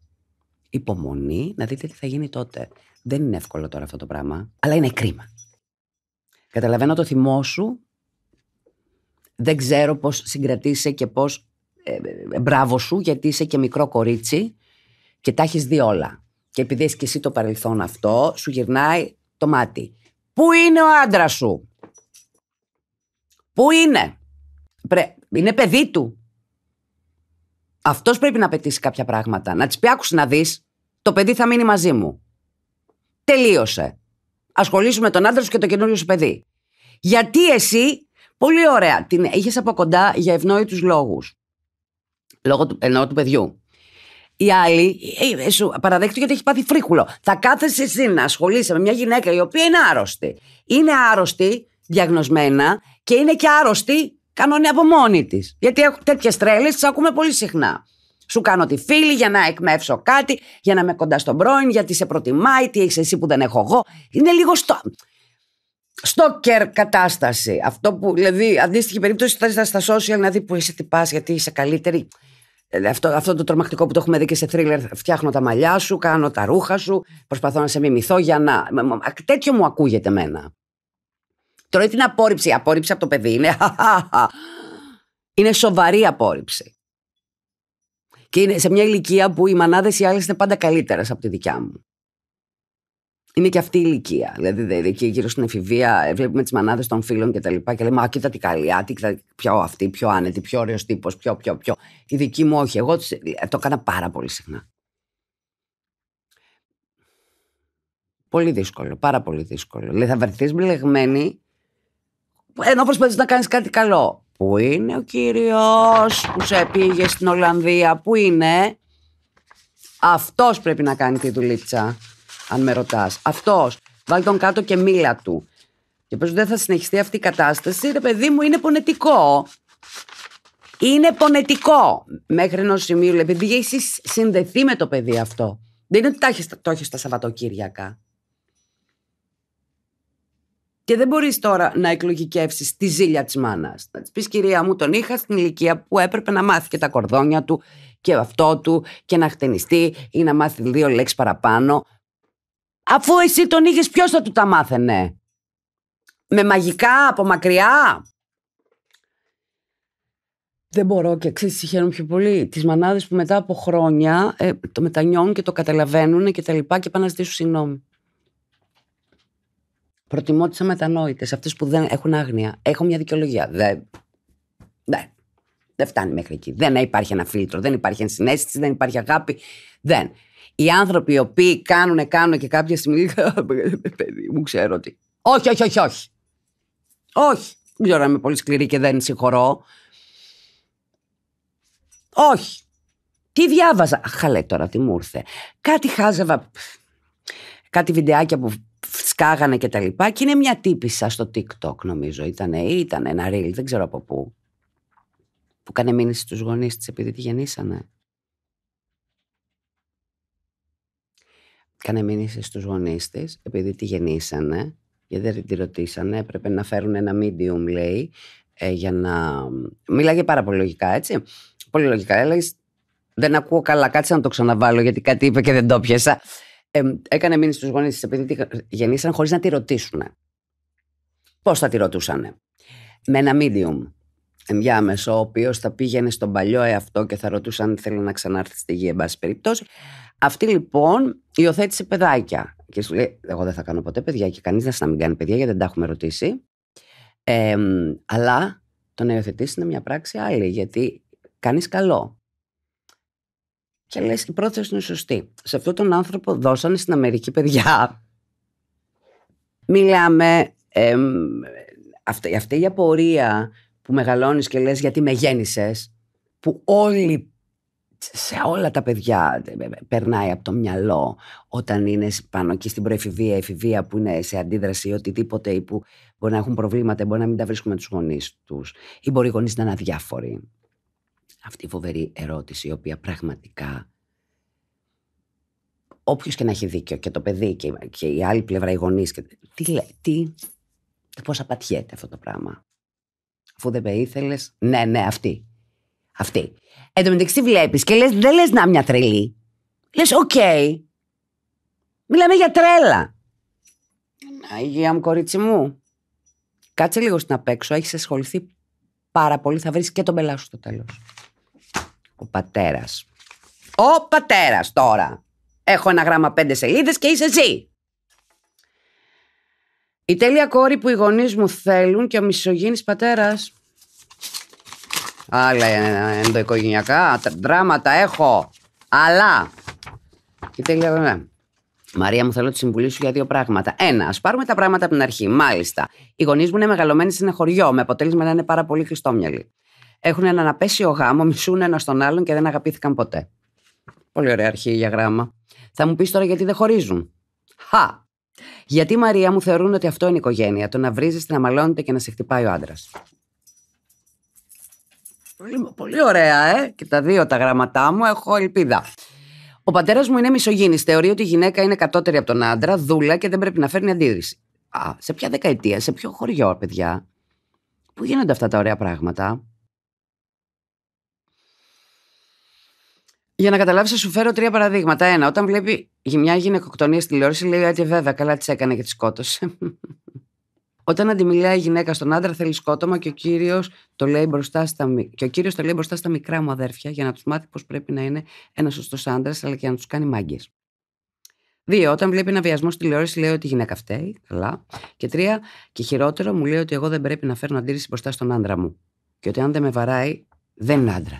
Υπομονή να δείτε τι θα γίνει τότε. Δεν είναι εύκολο τώρα αυτό το πράγμα, αλλά είναι κρίμα. Καταλαβαίνω το θυμό σου. Δεν ξέρω πώς συγκρατήσει και πώς... Ε, ε, μπράβο σου γιατί είσαι και μικρό κορίτσι και τα έχεις δει όλα. Και επειδή έχεις και εσύ το παρελθόν αυτό, σου γυρνάει το μάτι. Πού είναι ο άντρας σου? Πού είναι. Είναι παιδί του. Αυτός πρέπει να απαιτήσει κάποια πράγματα. Να τη πει: Άκουσε να δεις, το παιδί θα μείνει μαζί μου. Τελείωσε. Ασχολήσου με τον άντρα σου και το καινούριο σου παιδί. Γιατί εσύ, πολύ ωραία, την είχες από κοντά για ευνόητους λόγους. Λόγω του, εννοώ του παιδιού. Η άλλη ε, ε, σου παραδέχτηκε ότι έχει πάθει φρίκουλο. Θα κάθεσαι εσύ να ασχολείσαι με μια γυναίκα η οποία είναι άρρωστη. Είναι άρρωστη, διαγνωσμένα, και είναι και άρρωστη, κανόνε από μόνη της. Γιατί τέτοιες τρέλες τις ακούμε πολύ συχνά. Σου κάνω τη φίλη για να εκμεύσω κάτι, για να είμαι κοντά στον πρώην, γιατί σε προτιμάει, τι έχεις εσύ που δεν έχω εγώ. Είναι λίγο στο. Στόκερ κατάσταση. Αυτό που, δηλαδή, αντίστοιχη περίπτωση θα στα social να δει που είσαι τι γιατί είσαι καλύτερη. Ε, αυτό, αυτό το τρομακτικό που το έχουμε δει και σε θρίλερ, φτιάχνω τα μαλλιά σου, κάνω τα ρούχα σου, προσπαθώ να σε μιμηθώ για να. Τέτοιο μου ακούγεται εμένα. Τρώει την απόρριψη. Απόρριψη από το παιδί είναι. είναι σοβαρή απόρριψη. Και είναι σε μια ηλικία που οι μανάδες οι άλλες είναι πάντα καλύτερες από τη δικιά μου. Είναι και αυτή η ηλικία. Δηλαδή, δηλαδή εκεί γύρω στην εφηβεία ε, βλέπουμε τις μανάδες των φίλων και τα λοιπά και λέμε Α, κοίτα τι καλή, α, πιο αυτή, πιο άνετη, πιο ωραίος τύπος, πιο, πιο, πιο. Η δική μου όχι. Εγώ ε, το έκανα πάρα πολύ συχνά. Πολύ δύσκολο, πάρα πολύ δύσκολο. Δηλαδή θα βρεθείς μπλεγμένη ενώ προσπαθείς να κάνεις κάτι καλό. Πού είναι ο κύριος που σε πήγε στην Ολλανδία, Πού είναι. Αυτός πρέπει να κάνει τη δουλίτσα, αν με ρωτάς. Αυτός. Βάλει τον κάτω και μίλα του. Και πώς δεν θα συνεχιστεί αυτή η κατάσταση, ρε παιδί μου, είναι πονετικό. Είναι πονετικό μέχρι ενός σημείου, επειδή έχεις συνδεθεί με το παιδί αυτό. Δεν είναι ότι το έχεις τα Σαββατοκύριακα. Και δεν μπορείς τώρα να εκλογικεύσεις τη ζήλια της μάνας. Να της πεις, κυρία μου, τον είχα στην ηλικία που έπρεπε να μάθει και τα κορδόνια του και αυτό του και να χτενιστεί ή να μάθει δύο λέξεις παραπάνω. Αφού εσύ τον είχες, ποιος θα του τα μάθαινε. Με μαγικά, από μακριά. Δεν μπορώ και ξέρεις, συγχαίρομαι πιο πολύ. Τις μανάδες που μετά από χρόνια ε, το μετανιώνουν και το καταλαβαίνουν και τα λοιπά και πάνε να ζητήσουν συγγνώμη. Προτιμώ τις αμετανόητες, αυτές που δεν έχουν άγνοια. Έχω μια δικαιολογία. Δεν. Δεν. Δεν φτάνει μέχρι εκεί. Δεν υπάρχει ένα φίλτρο, δεν υπάρχει ενσυναίσθηση, δεν υπάρχει αγάπη. Δεν. Οι άνθρωποι οι οποίοι κάνουν, κάνουν και κάποια στιγμή. Παιδί μου, ξέρω ότι. Όχι, όχι, όχι, όχι. Όχι. Δεν ξέρω αν είμαι πολύ σκληρή και δεν συγχωρώ. Όχι. Τι διάβαζα. Χαλέ τώρα, τι μου ήρθε. Κάτι χάζευα. Κάτι βιντεάκια που σκάγανε και τα λοιπά και είναι μια τύπησα στο TikTok νομίζω ήταν ή ήταν ένα reel δεν ξέρω από πού που κάνε μήνυση στους γονείς της επειδή τη γεννήσανε κάνε μήνυση στους γονείς της επειδή τη γεννήσανε γιατί δεν τη ρωτήσανε πρέπει να φέρουν ένα medium λέει ε, για να μιλάγε πάρα πολύ λογικά έτσι πολύ λογικά δεν ακούω καλά, κάτσε να το ξαναβάλω γιατί κάτι είπε και δεν το πιέσα ε, έκανε μήνυση στους γονείς της επειδή τη γεννήσαν χωρίς να τη ρωτήσουν. Πώς θα τη ρωτούσαν, Με ένα medium ενδιάμεσο, ο οποίος θα πήγαινε στον παλιό εαυτό και θα ρωτούσε αν θέλει να ξανάρθει στη γη, εν πάση περιπτώσει. Αυτή λοιπόν υιοθέτησε παιδάκια. Και σου λέει: Εγώ δεν θα κάνω ποτέ παιδιά και κανείς να μην κάνει παιδιά γιατί δεν τα έχουμε ρωτήσει. Ε, αλλά το να υιοθετήσει είναι μια πράξη άλλη, γιατί κάνει καλό. Και λες η πρόθεση είναι σωστή. Σε αυτόν τον άνθρωπο δώσανε στην Αμερική παιδιά. Μιλάμε, ε, αυτή, αυτή η απορία που μεγαλώνεις και λες γιατί με γέννησες, που όλοι σε όλα τα παιδιά περνάει από το μυαλό όταν είναι πάνω εκεί στην προεφηβεία, εφηβεία που είναι σε αντίδραση ή οτιδήποτε ή που μπορεί να έχουν προβλήματα, μπορεί να μην τα βρίσκουν τους γονείς τους ή μπορεί οι γονείς να είναι αδιάφοροι αυτή η φοβερή ερώτηση, η οποία πραγματικά όποιος και να έχει δίκιο, και το παιδί και, η άλλη πλευρά, οι γονείς. Τι, τι, πώς απατιέται αυτό το πράγμα. Αφού δεν με ήθελες, ναι, ναι, αυτή. Αυτή. Εν τω μεταξύ βλέπεις και λες, δεν λες να μια τρελή. Λες, οκ. Μιλάμε για τρέλα. Αγία μου, κορίτσι μου. Κάτσε λίγο στην απέξω. Έχεις ασχοληθεί πάρα πολύ. Θα βρεις και τον πελάσου στο τέλος. Ο πατέρας. Ο πατέρας τώρα. Έχω ένα γράμμα πέντε σελίδες και είσαι εσύ. Η τέλεια κόρη που οι γονείς μου θέλουν και ο μισογίνης πατέρας. Άλλα ε, ενδοοικογενειακά δράματα έχω. Αλλά. Η τέλεια κόρη. Ε, Μαρία μου, θέλω τη συμβουλή σου για δύο πράγματα. Ένα, ας πάρουμε τα πράγματα από την αρχή. Μάλιστα. Οι γονείς μου είναι μεγαλωμένοι σε ένα χωριό, με αποτέλεσμα να είναι πάρα πολύ χριστόμυαλοι έχουν έναν απέσιο γάμο, μισούν ένα τον άλλον και δεν αγαπήθηκαν ποτέ. Πολύ ωραία αρχή για γράμμα. Θα μου πεις τώρα γιατί δεν χωρίζουν. Χα! Γιατί Μαρία μου θεωρούν ότι αυτό είναι οικογένεια, το να βρίζεστε, να μαλώνετε και να σε χτυπάει ο άντρας. Πολύ, πολύ ωραία, ε! Και τα δύο τα γράμματά μου έχω ελπίδα. Ο πατέρας μου είναι μισογίνη. Θεωρεί ότι η γυναίκα είναι κατώτερη από τον άντρα, δούλα και δεν πρέπει να φέρνει αντίρρηση. Α, σε ποια δεκαετία, σε ποιο χωριό, παιδιά. Πού γίνονται αυτά τα ωραία πράγματα. Για να καταλάβεις, θα σου φέρω τρία παραδείγματα. Ένα, όταν βλέπει μια γυναικοκτονία στη τηλεόραση, λέει: ότι βέβαια, καλά της έκανε και τη σκότωσε. Όταν αντιμιλάει η γυναίκα στον άντρα, θέλει σκότωμα και ο κύριος το, λέει μπροστά στα... κύριος το λέει μπροστά στα μικρά μου αδέρφια για να τους μάθει πώς πρέπει να είναι ένας σωστός άντρας, αλλά και να τους κάνει μάγκες. Δύο, όταν βλέπει ένα βιασμό στη τηλεόραση, λέει ότι η γυναίκα φταίει. Καλά. Και τρία, και χειρότερο, μου λέει ότι εγώ δεν πρέπει να φέρνω αντίρρηση μπροστά στον άντρα μου. Και ότι αν δεν με βαράει, δεν είναι άντρας.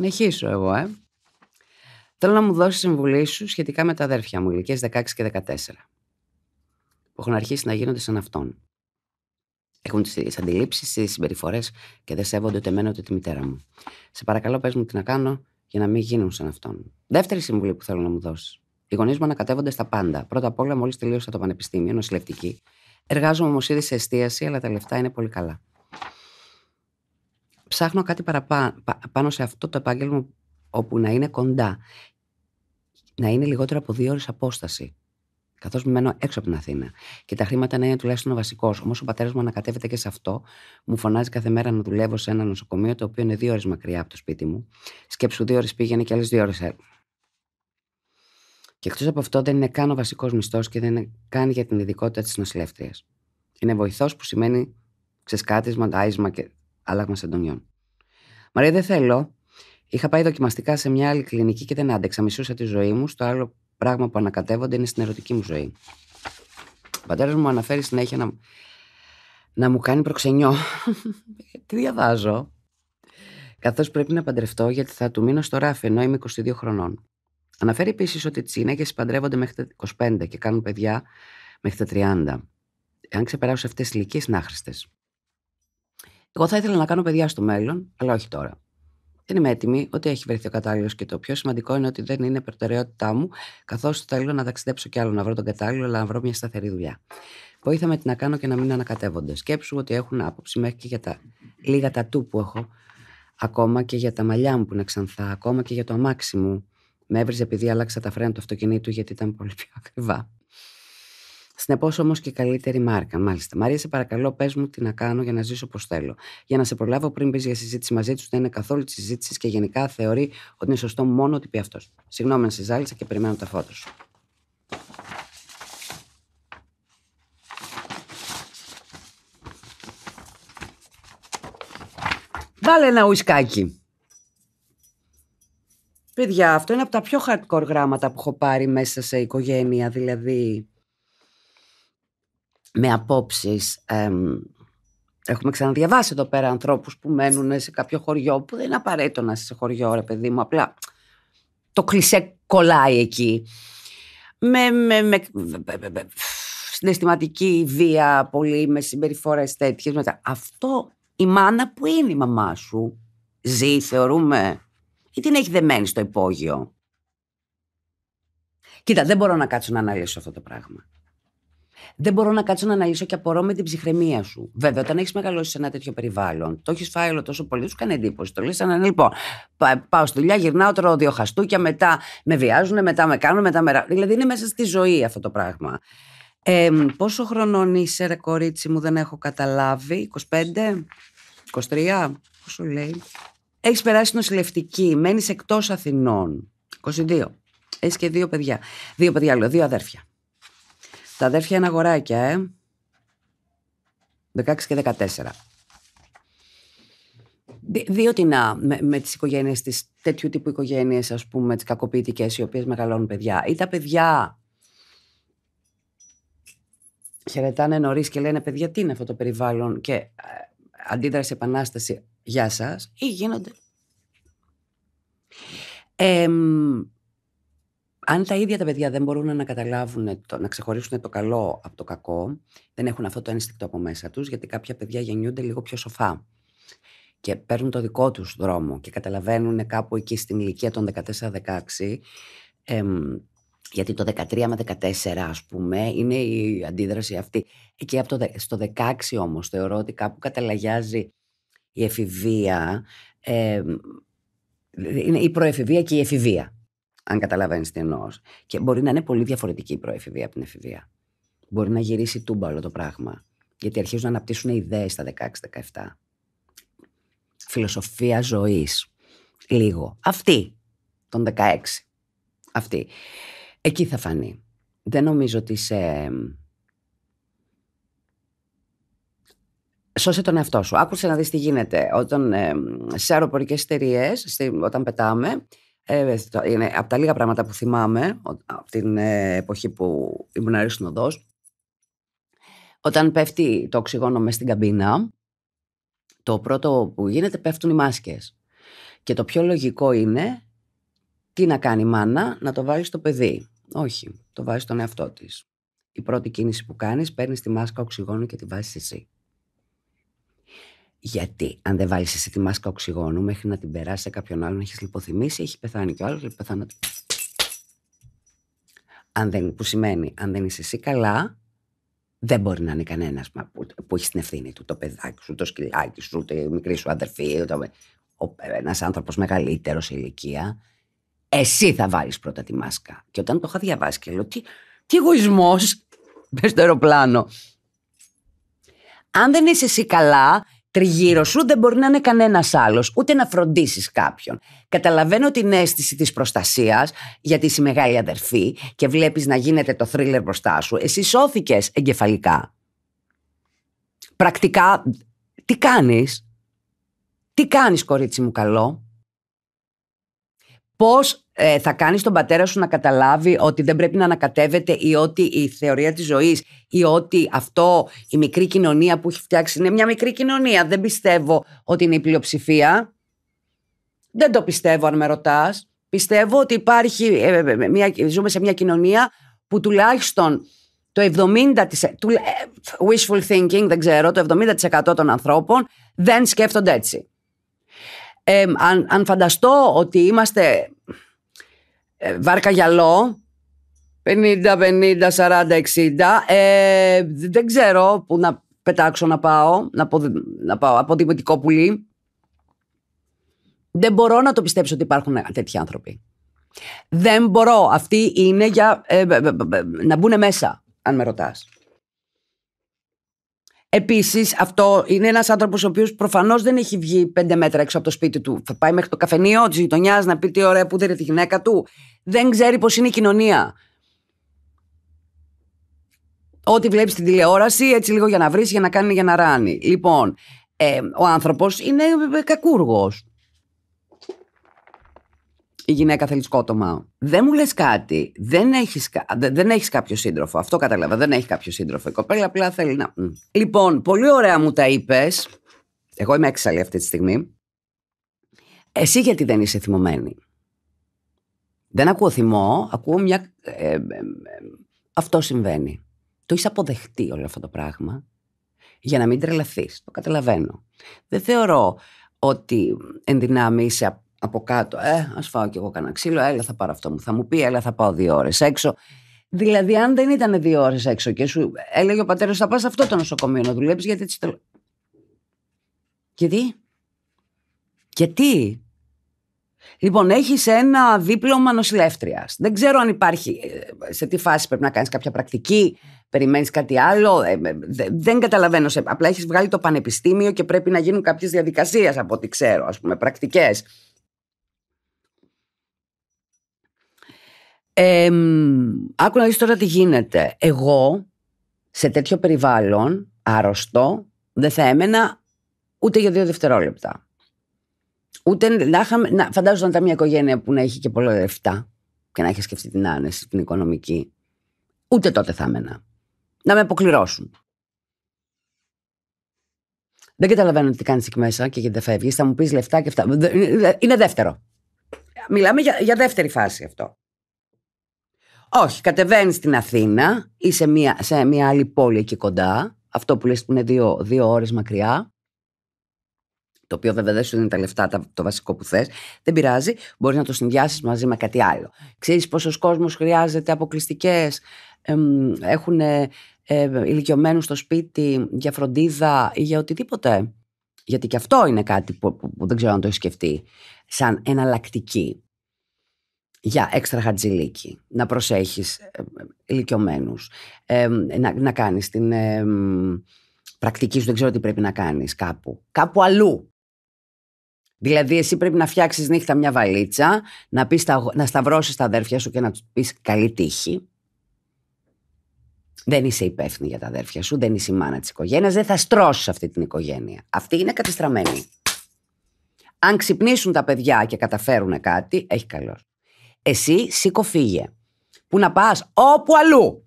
συνεχίσω εγώ, ε. Θέλω να μου δώσεις συμβουλή σου σχετικά με τα αδέρφια μου, ηλικίες 16 και 14, που έχουν αρχίσει να γίνονται σαν αυτόν. Έχουν τις ίδιες αντιλήψεις, τις συμπεριφορές και δεν σέβονται ούτε εμένα ούτε τη μητέρα μου. Σε παρακαλώ, πες μου τι να κάνω για να μην γίνουν σαν αυτόν. Δεύτερη συμβουλή που θέλω να μου δώσεις. Οι γονείς μου ανακατεύονται στα πάντα. Πρώτα απ' όλα, μόλις τελείωσα το πανεπιστήμιο, νοσηλευτική. Εργάζομαι όμως ήδη σε εστίαση, αλλά τα λεφτά είναι πολύ καλά ψάχνω κάτι παραπάνω σε αυτό το επάγγελμα όπου να είναι κοντά. Να είναι λιγότερο από δύο ώρες απόσταση. Καθώς μένω έξω από την Αθήνα. Και τα χρήματα να είναι τουλάχιστον ο βασικός. Όμως ο πατέρας μου ανακατεύεται και σε αυτό. Μου φωνάζει κάθε μέρα να δουλεύω σε ένα νοσοκομείο το οποίο είναι δύο ώρες μακριά από το σπίτι μου. Σκέψου δύο ώρες πήγαινε και άλλες δύο ώρες και εκτός από αυτό, δεν είναι καν ο βασικός μισθός και δεν είναι καν για την ειδικότητα της νοσηλεύτριας. Είναι βοηθός που σημαίνει ξεσκάτισμα, άισμα και αλλάγμα σεντονιών. Μαρία, δεν θέλω. Είχα πάει δοκιμαστικά σε μια άλλη κλινική και δεν άντεξα. Μισούσα τη ζωή μου. Στο άλλο πράγμα που ανακατεύονται είναι στην ερωτική μου ζωή. Ο πατέρας μου αναφέρει συνέχεια να, να μου κάνει προξενιό. Τι διαβάζω. Καθώς πρέπει να παντρευτώ γιατί θα του μείνω στο ράφι ενώ είμαι 22 χρονών. Αναφέρει επίσης ότι τις γυναίκες παντρεύονται μέχρι τα 25 και κάνουν παιδιά μέχρι τα 30. Εάν ξεπεράσουν αυτές τις ηλικίες, είναι άχρηστες. Εγώ θα ήθελα να κάνω παιδιά στο μέλλον, αλλά όχι τώρα. Δεν είμαι έτοιμη, ότι έχει βρεθεί ο κατάλληλος και το πιο σημαντικό είναι ότι δεν είναι προτεραιότητά μου, καθώς θέλω να ταξιδέψω κι άλλο, να βρω τον κατάλληλο, αλλά να βρω μια σταθερή δουλειά. Βοήθαμε τι να κάνω και να μην ανακατεύονται. Σκέψου ότι έχουν άποψη μέχρι και για τα λίγα τατού που έχω, ακόμα και για τα μαλλιά μου που είναι ξανθά, ακόμα και για το αμάξι μου. Με έβριζε επειδή άλλαξα τα φρένα του αυτοκινήτου γιατί ήταν πολύ πιο ακριβά. Συνεπώς όμως και καλύτερη μάρκα, μάλιστα. Μαρία, σε παρακαλώ, πες μου τι να κάνω για να ζήσω όπως θέλω. Για να σε προλάβω πριν πει για συζήτηση μαζί τους, δεν είναι καθόλου της συζήτησης και γενικά θεωρεί ότι είναι σωστό μόνο ότι πει αυτός. Συγγνώμη αν σε ζάλισα και περιμένω τα φώτα σου. Βάλε ένα ουισκάκι. Παιδιά, αυτό είναι από τα πιο hardcore γράμματα που έχω πάρει μέσα σε οικογένεια. Δηλαδή, με απόψεις Έχουμε ξαναδιαβάσει εδώ πέρα ανθρώπους που μένουν σε κάποιο χωριό που δεν είναι απαραίτητο να είσαι σε χωριό ρε παιδί μου απλά το κλισέ κολλάει εκεί με, με, με, συναισθηματική βία πολύ με συμπεριφορές τέτοιες μετά. αυτό η μάνα που είναι η μαμά σου ζει θεωρούμε ή την έχει δεμένη στο υπόγειο Κοίτα, δεν μπορώ να κάτσω να αναλύσω αυτό το πράγμα. Δεν μπορώ να κάτσω να αναλύσω και απορώ με την ψυχραιμία σου. Βέβαια, όταν έχεις μεγαλώσει σε ένα τέτοιο περιβάλλον, το έχεις φάει όλο τόσο πολύ, σου κάνει εντύπωση. Το λες, σαν λοιπόν, πάω στη δουλειά, γυρνάω, τρώω δύο χαστούκια, μετά με βιάζουν, μετά με κάνουν, μετά με. Δηλαδή είναι μέσα στη ζωή αυτό το πράγμα. Ε, πόσο χρονών είσαι, ρε κορίτσι μου, δεν έχω καταλάβει. 25, 23, πόσο λέει. Έχεις περάσει νοσηλευτική, μένεις εκτός Αθηνών. 22. Έχεις και δύο παιδιά. Δύο παιδιά, λέω, δύο αδέρφια. Τα αδέρφια είναι αγοράκια, ε. 16 και 14. Διότι να, με, με τις οικογένειες της, τέτοιου τύπου οικογένειες, ας πούμε, τις κακοποιητικές, οι οποίες μεγαλώνουν παιδιά. Ή τα παιδιά χαιρετάνε νωρίς και λένε παιδιά τι είναι αυτό το περιβάλλον και ε, αντίδραση επανάσταση γεια σας ή γίνονται αν τα ίδια τα παιδιά δεν μπορούν να καταλάβουν, να ξεχωρίσουν το καλό από το κακό, δεν έχουν αυτό το ένστικτο από μέσα τους, γιατί κάποια παιδιά γεννιούνται λίγο πιο σοφά και παίρνουν το δικό τους δρόμο και καταλαβαίνουν κάπου εκεί στην ηλικία των 14-16, γιατί το 13 με 14 ας πούμε είναι η αντίδραση αυτή. Και από το, στο 16 όμως θεωρώ ότι κάπου καταλαγιάζει η εφηβεία, είναι η προεφηβεία και η εφηβεία αν καταλαβαίνεις τι εννοώ. Και μπορεί να είναι πολύ διαφορετική η προεφηβεία από την εφηβεία. Μπορεί να γυρίσει τούμπαλο το πράγμα. Γιατί αρχίζουν να αναπτύσσουν ιδέες στα 16-17. Φιλοσοφία ζωής. Λίγο. Αυτή. Τον 16. Αυτή. Εκεί θα φανεί. Δεν νομίζω ότι σε. Σώσε τον εαυτό σου. Άκουσε να δεις τι γίνεται. Όταν, ε, σε εταιρείε, όταν πετάμε, ε, είναι από τα λίγα πράγματα που θυμάμαι από την ε, εποχή που ήμουν αρίστον Όταν πέφτει το οξυγόνο μες στην καμπίνα, το πρώτο που γίνεται πέφτουν οι μάσκες. Και το πιο λογικό είναι τι να κάνει η μάνα, να το βάλει στο παιδί. Όχι, το βάζει στον εαυτό της. Η πρώτη κίνηση που κάνεις, παίρνεις τη μάσκα οξυγόνου και τη βάζεις εσύ. Γιατί αν δεν βάλεις εσύ τη μάσκα οξυγόνου μέχρι να την περάσει σε κάποιον άλλον, έχεις λιποθυμήσει, έχει πεθάνει κι ο άλλος, πεθάνω. Αν δεν, που σημαίνει, αν δεν είσαι εσύ καλά, δεν μπορεί να είναι κανένας που, που έχει την ευθύνη του. Το παιδάκι σου, το σκυλάκι σου, τη μικρή σου αδερφή, το, ένας άνθρωπος μεγαλύτερος σε ηλικία. Εσύ θα βάλεις πρώτα τη μάσκα. Και όταν το είχα διαβάσει και λέω, τι, τι εγωισμό, μπε στο αεροπλάνο. Αν δεν είσαι εσύ καλά, τριγύρω σου δεν μπορεί να είναι κανένας άλλος, ούτε να φροντίσεις κάποιον. Καταλαβαίνω την αίσθηση της προστασίας, γιατί είσαι μεγάλη αδερφή και βλέπεις να γίνεται το θρίλερ μπροστά σου. Εσύ σώθηκες εγκεφαλικά. Πρακτικά, τι κάνεις. Τι κάνεις, κορίτσι μου, καλό. Πώς ε, θα κάνεις τον πατέρα σου να καταλάβει ότι δεν πρέπει να ανακατεύεται ή ότι η θεωρία της ζωής ή ότι αυτό η μικρή κοινωνία που έχει φτιάξει είναι μια μικρή κοινωνία. Δεν πιστεύω ότι είναι η πλειοψηφία. Δεν το πιστεύω αν με ρωτάς. Πιστεύω ότι υπάρχει, ε, ε, μια, ζούμε σε μια κοινωνία που τουλάχιστον το 70% του, wishful thinking, δεν ξέρω, το 70% των ανθρώπων δεν σκέφτονται έτσι αν, φανταστώ ότι είμαστε ε, βάρκα γυαλό, 50, 50, 40, 60, δεν ξέρω που να πετάξω να πάω, να, πάω από δημοτικό πουλί. Δεν μπορώ να το πιστέψω ότι υπάρχουν τέτοιοι άνθρωποι. Δεν μπορώ. Αυτοί είναι για ε, ε, να μπουν μέσα, αν με ρωτάς. Επίσης, αυτό είναι ένας άνθρωπος ο οποίος προφανώς δεν έχει βγει πέντε μέτρα έξω από το σπίτι του. Θα πάει μέχρι το καφενείο της γειτονιάς να πει τι ωραία που είναι τη γυναίκα του. Δεν ξέρει πώς είναι η κοινωνία. Ό,τι βλέπεις στην τηλεόραση, έτσι λίγο για να βρεις, για να κάνει, για να ράνει. Λοιπόν, ε, ο άνθρωπος είναι ε, κακούργος η γυναίκα θέλει σκότωμα. Δεν μου λες κάτι. Δεν έχεις δεν έχεις κάποιο σύντροφο. Αυτό καταλαβα. Δεν έχει κάποιο σύντροφο. Η κοπέλα απλά θέλει να. Λοιπόν, πολύ ωραία μου τα είπες. Εγώ είμαι έξαλλη αυτή τη στιγμή. Εσύ γιατί δεν είσαι θυμωμένη. Δεν ακούω θυμό, ακούω μια. Ε, ε, ε, αυτό συμβαίνει. Το είσαι αποδεχτεί όλο αυτό το πράγμα για να μην τρελαθείς. Το καταλαβαίνω. Δεν θεωρώ ότι εν δυνάμει είσαι από κάτω. Ε, ας φάω κι εγώ κανένα ξύλο, έλα θα πάρω αυτό μου. Θα μου πει, έλα θα πάω δύο ώρες έξω. Δηλαδή, αν δεν ήταν δύο ώρες έξω και σου έλεγε ο πατέρας, θα πας σε αυτό το νοσοκομείο να δουλέψεις, γιατί έτσι το. Γιατί. Γιατί. Λοιπόν, έχεις ένα δίπλωμα νοσηλεύτριας. Δεν ξέρω αν υπάρχει. Ε, σε τι φάση πρέπει να κάνεις κάποια πρακτική, περιμένεις κάτι άλλο. Ε, δεν καταλαβαίνω. σε. Απλά έχεις βγάλει το πανεπιστήμιο και πρέπει να γίνουν κάποιες διαδικασίες, από ό,τι ξέρω, ας πούμε, πρακτικές. Ε, άκου να δεις τώρα τι γίνεται. Εγώ σε τέτοιο περιβάλλον, άρρωστο, δεν θα έμενα ούτε για δύο δευτερόλεπτα. Ούτε να είχαμε, να, φαντάζομαι τα μια οικογένεια που να έχει και πολλά λεφτά και να έχει σκεφτεί την άνεση, την οικονομική. Ούτε τότε θα έμενα. Να με αποκληρώσουν. Δεν καταλαβαίνω τι κάνεις εκεί μέσα και γιατί δεν φεύγεις. Θα μου πεις λεφτά και αυτά. Είναι δεύτερο. Μιλάμε για, για δεύτερη φάση αυτό. Όχι, κατεβαίνεις στην Αθήνα ή σε μια, σε μια άλλη πόλη εκεί κοντά. Αυτό που λες που είναι δύο, δύο ώρες μακριά. Το οποίο βέβαια δεν σου δίνει τα λεφτά, το βασικό που θες. Δεν πειράζει, μπορείς να το συνδυάσεις μαζί με κάτι άλλο. Ξέρεις πόσος κόσμος χρειάζεται αποκλειστικές, έχουν ε, στο σπίτι για φροντίδα ή για οτιδήποτε. Γιατί και αυτό είναι κάτι που, δεν ξέρω αν το έχεις σκεφτεί σαν εναλλακτική για έξτρα χατζηλίκι, να προσέχεις ε, ε, ηλικιωμένους, να, να κάνεις την πρακτική σου, δεν ξέρω τι πρέπει να κάνεις κάπου, κάπου αλλού. Δηλαδή εσύ πρέπει να φτιάξεις νύχτα μια βαλίτσα, να, πεις να σταυρώσεις τα αδέρφια σου και να τους πεις καλή τύχη. Δεν είσαι υπεύθυνη για τα αδέρφια σου, δεν είσαι η μάνα της οικογένειας, δεν θα στρώσεις αυτή την οικογένεια. Αυτή είναι κατεστραμμένη. Αν ξυπνήσουν τα παιδιά και καταφέρουν κάτι, έχει καλός. Εσύ σήκω φύγε. Πού να πας, όπου αλλού.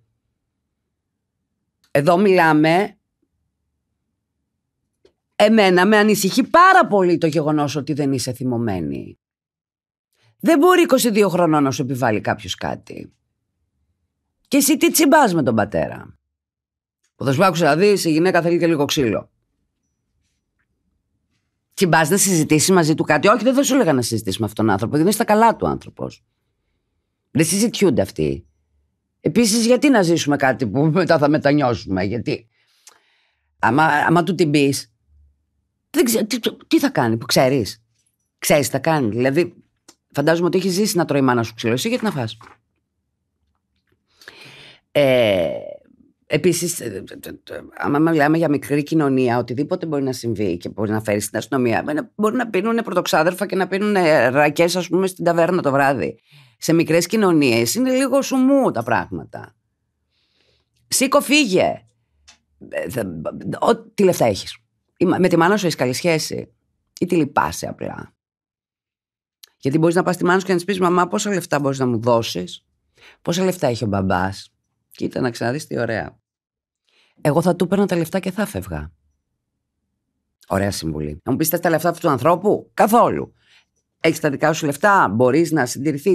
Εδώ μιλάμε Εμένα με ανησυχεί πάρα πολύ το γεγονός ότι δεν είσαι θυμωμένη. Δεν μπορεί 22 χρονών να σου επιβάλλει κάποιος κάτι. Και εσύ τι τσιμπάς με τον πατέρα. Που θα σου άκουσα να δεις η γυναίκα θέλει και λίγο ξύλο. Τσιμπάς να συζητήσεις μαζί του κάτι. Όχι, δεν θα σου έλεγα να συζητήσεις με αυτόν τον άνθρωπο, γιατί δεν είσαι καλά του άνθρωπος. Δεν συζητιούνται αυτοί. Επίσης, γιατί να ζήσουμε κάτι που μετά θα μετανιώσουμε, Γιατί. Άμα, άμα του την πεις, τι, τι, θα κάνει, που ξέρεις. Ξέρεις τι θα κάνει. Δηλαδή, φαντάζομαι ότι έχει ζήσει να τρώει η μάνα σου ξύλο. Εσύ γιατί να φας. Ε, Επίσης, ε, ε, ε, άμα μιλάμε για μικρή κοινωνία, οτιδήποτε μπορεί να συμβεί και μπορεί να φέρεις στην αστυνομία. Μπορεί να πίνουν πρωτοξάδερφα και να πίνουν ρακές, ας πούμε, στην ταβέρνα το βράδυ σε μικρές κοινωνίες είναι λίγο σουμού τα πράγματα. Σήκω, φύγε. Ε, τι λεφτά έχεις. Με τη μάνα σου έχεις καλή σχέση. Ή τη λυπάσαι απλά. Γιατί μπορείς να πας στη μάνα σου και να της πεις: Μαμά, πόσα λεφτά μπορείς να μου δώσεις, πόσα λεφτά έχει ο μπαμπάς. Κοίτα να ξαναδείς τι ωραία. Εγώ θα του παίρνω τα λεφτά και θα φεύγα. Ωραία συμβουλή. Να μου πεις: Τα λεφτά αυτού του ανθρώπου, καθόλου. Έχεις τα δικά σου λεφτά, μπορείς να συντηρηθείς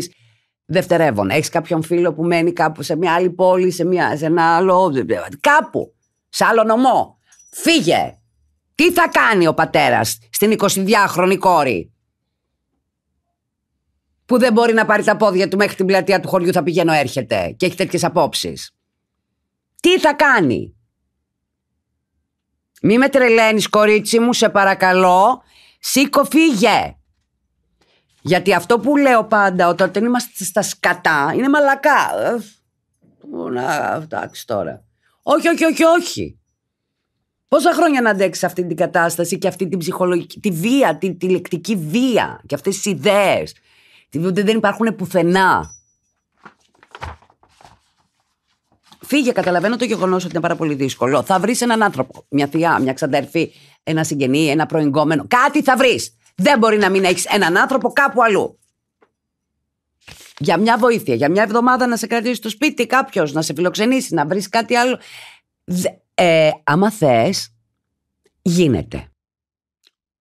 δευτερεύον. Έχεις κάποιον φίλο που μένει κάπου σε μια άλλη πόλη, σε, μια, σε ένα άλλο. Κάπου. Σε άλλο νομό. Φύγε. Τι θα κάνει ο πατέρας στην 22χρονη κόρη που δεν μπορεί να πάρει τα πόδια του μέχρι την πλατεία του χωριού θα πηγαίνω έρχεται και έχει τέτοιες απόψεις. Τι θα κάνει. Μη με τρελαίνεις κορίτσι μου, σε παρακαλώ. Σήκω φύγε. Γιατί αυτό που λέω πάντα όταν είμαστε στα σκατά είναι μαλακά. Να, εντάξει τώρα. Όχι, όχι, όχι, όχι. Πόσα χρόνια να αντέξεις αυτή την κατάσταση και αυτή την ψυχολογική, τη βία, τη, τηλεκτική βία και αυτές ιδέε ιδέες. Δεν υπάρχουν πουθενά. Φύγε, καταλαβαίνω το γεγονός ότι είναι πάρα πολύ δύσκολο. Θα βρεις έναν άνθρωπο, μια θεία, μια ξαδερφή, ένα συγγενή, ένα προηγούμενο. Κάτι θα βρεις. Δεν μπορεί να μην έχεις έναν άνθρωπο κάπου αλλού. Για μια βοήθεια, για μια εβδομάδα να σε κρατήσει στο σπίτι κάποιος, να σε φιλοξενήσει, να βρεις κάτι άλλο. Ε, άμα θες, γίνεται.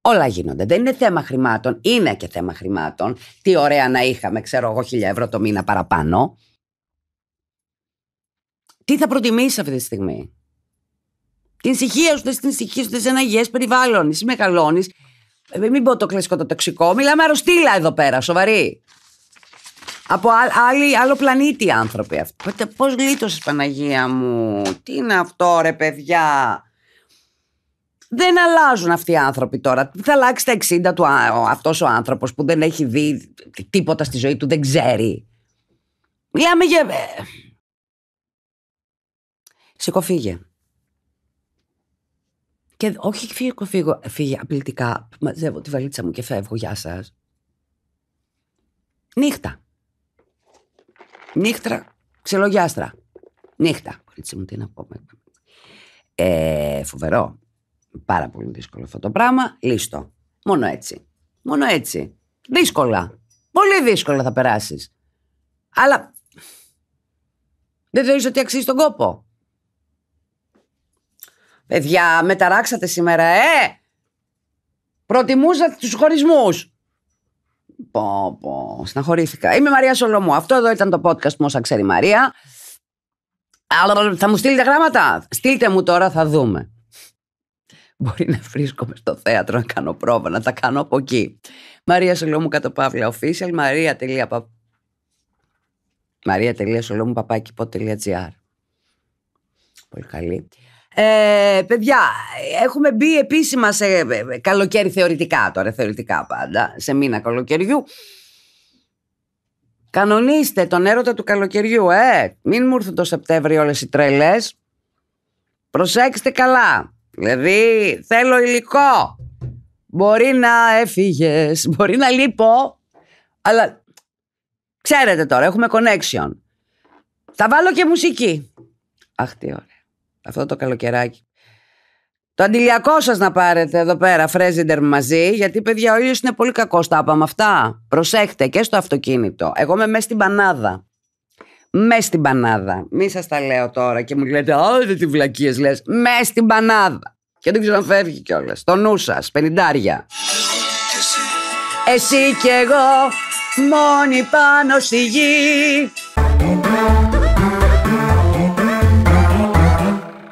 Όλα γίνονται. Δεν είναι θέμα χρημάτων. Είναι και θέμα χρημάτων. Τι ωραία να είχαμε, ξέρω εγώ, χίλια ευρώ το μήνα παραπάνω. Τι θα προτιμήσεις αυτή τη στιγμή. Την ησυχία σου, την ησυχία σου, ένα υγιές περιβάλλον. Εσύ μεγαλώνεις ε, μην πω το κλασικό το τοξικό. Μιλάμε αρρωστήλα εδώ πέρα, σοβαρή. Από άλλη, άλλο πλανήτη οι άνθρωποι αυτοί. Πώς γλίτωσες, Παναγία μου, τι είναι αυτό, ρε παιδιά. Δεν αλλάζουν αυτοί οι άνθρωποι τώρα. Θα αλλάξει τα 60 του αυτός ο άνθρωπος που δεν έχει δει τίποτα στη ζωή του, δεν ξέρει. Μιλάμε για. Ε, Σηκωφίγε. Και όχι φύγω, φύγω, φύγω απειλητικά. Μαζεύω τη βαλίτσα μου και φεύγω. Γεια σας. Νύχτα. Νύχτρα, ξελογιάστρα. Νύχτα. Κορίτσι μου, τι να πω. Ε, φοβερό. Πάρα πολύ δύσκολο αυτό το πράγμα. Λίστο. Μόνο έτσι. Μόνο έτσι. Δύσκολα. Πολύ δύσκολα θα περάσεις. Αλλά δεν θεωρείς ότι αξίζει τον κόπο. Παιδιά, μεταράξατε σήμερα, ε! Προτιμούσα τους χωρισμούς. Πω, πω, στεναχωρήθηκα. Είμαι Μαρία Σολομού. Αυτό εδώ ήταν το podcast που όσα ξέρει η Μαρία. Αλλά θα μου στείλετε γράμματα. Στείλτε μου τώρα, θα δούμε. Μπορεί να βρίσκομαι στο θέατρο, να κάνω πρόβα, να τα κάνω από εκεί. Μαρία Σολομού κατά παύλα official, maria.pa... Πολύ καλή. Ε, παιδιά, έχουμε μπει επίσημα σε ε, ε, καλοκαίρι θεωρητικά τώρα, θεωρητικά πάντα, σε μήνα καλοκαιριού. Κανονίστε τον έρωτα του καλοκαιριού, ε. Μην μου έρθουν το Σεπτέμβριο όλες οι τρελές. Προσέξτε καλά. Δηλαδή, θέλω υλικό. Μπορεί να έφυγες, μπορεί να λείπω, αλλά ξέρετε τώρα, έχουμε connection. Θα βάλω και μουσική. Αχ, τι ωραία αυτό το καλοκαιράκι. Το αντιλιακό σας να πάρετε εδώ πέρα, Φρέζιντερ μαζί, γιατί παιδιά ο ήλιος είναι πολύ κακός. Τα είπαμε αυτά. Προσέχτε και στο αυτοκίνητο. Εγώ είμαι μέσα στην πανάδα. Μες στην πανάδα. Μη σας τα λέω τώρα και μου λέτε, όλε τι βλακίες λες. Μες στην πανάδα. Και δεν ξέρω αν φεύγει κιόλας. Στο νου σας, πενιντάρια. Εσύ κι εγώ, μόνοι πάνω στη γη.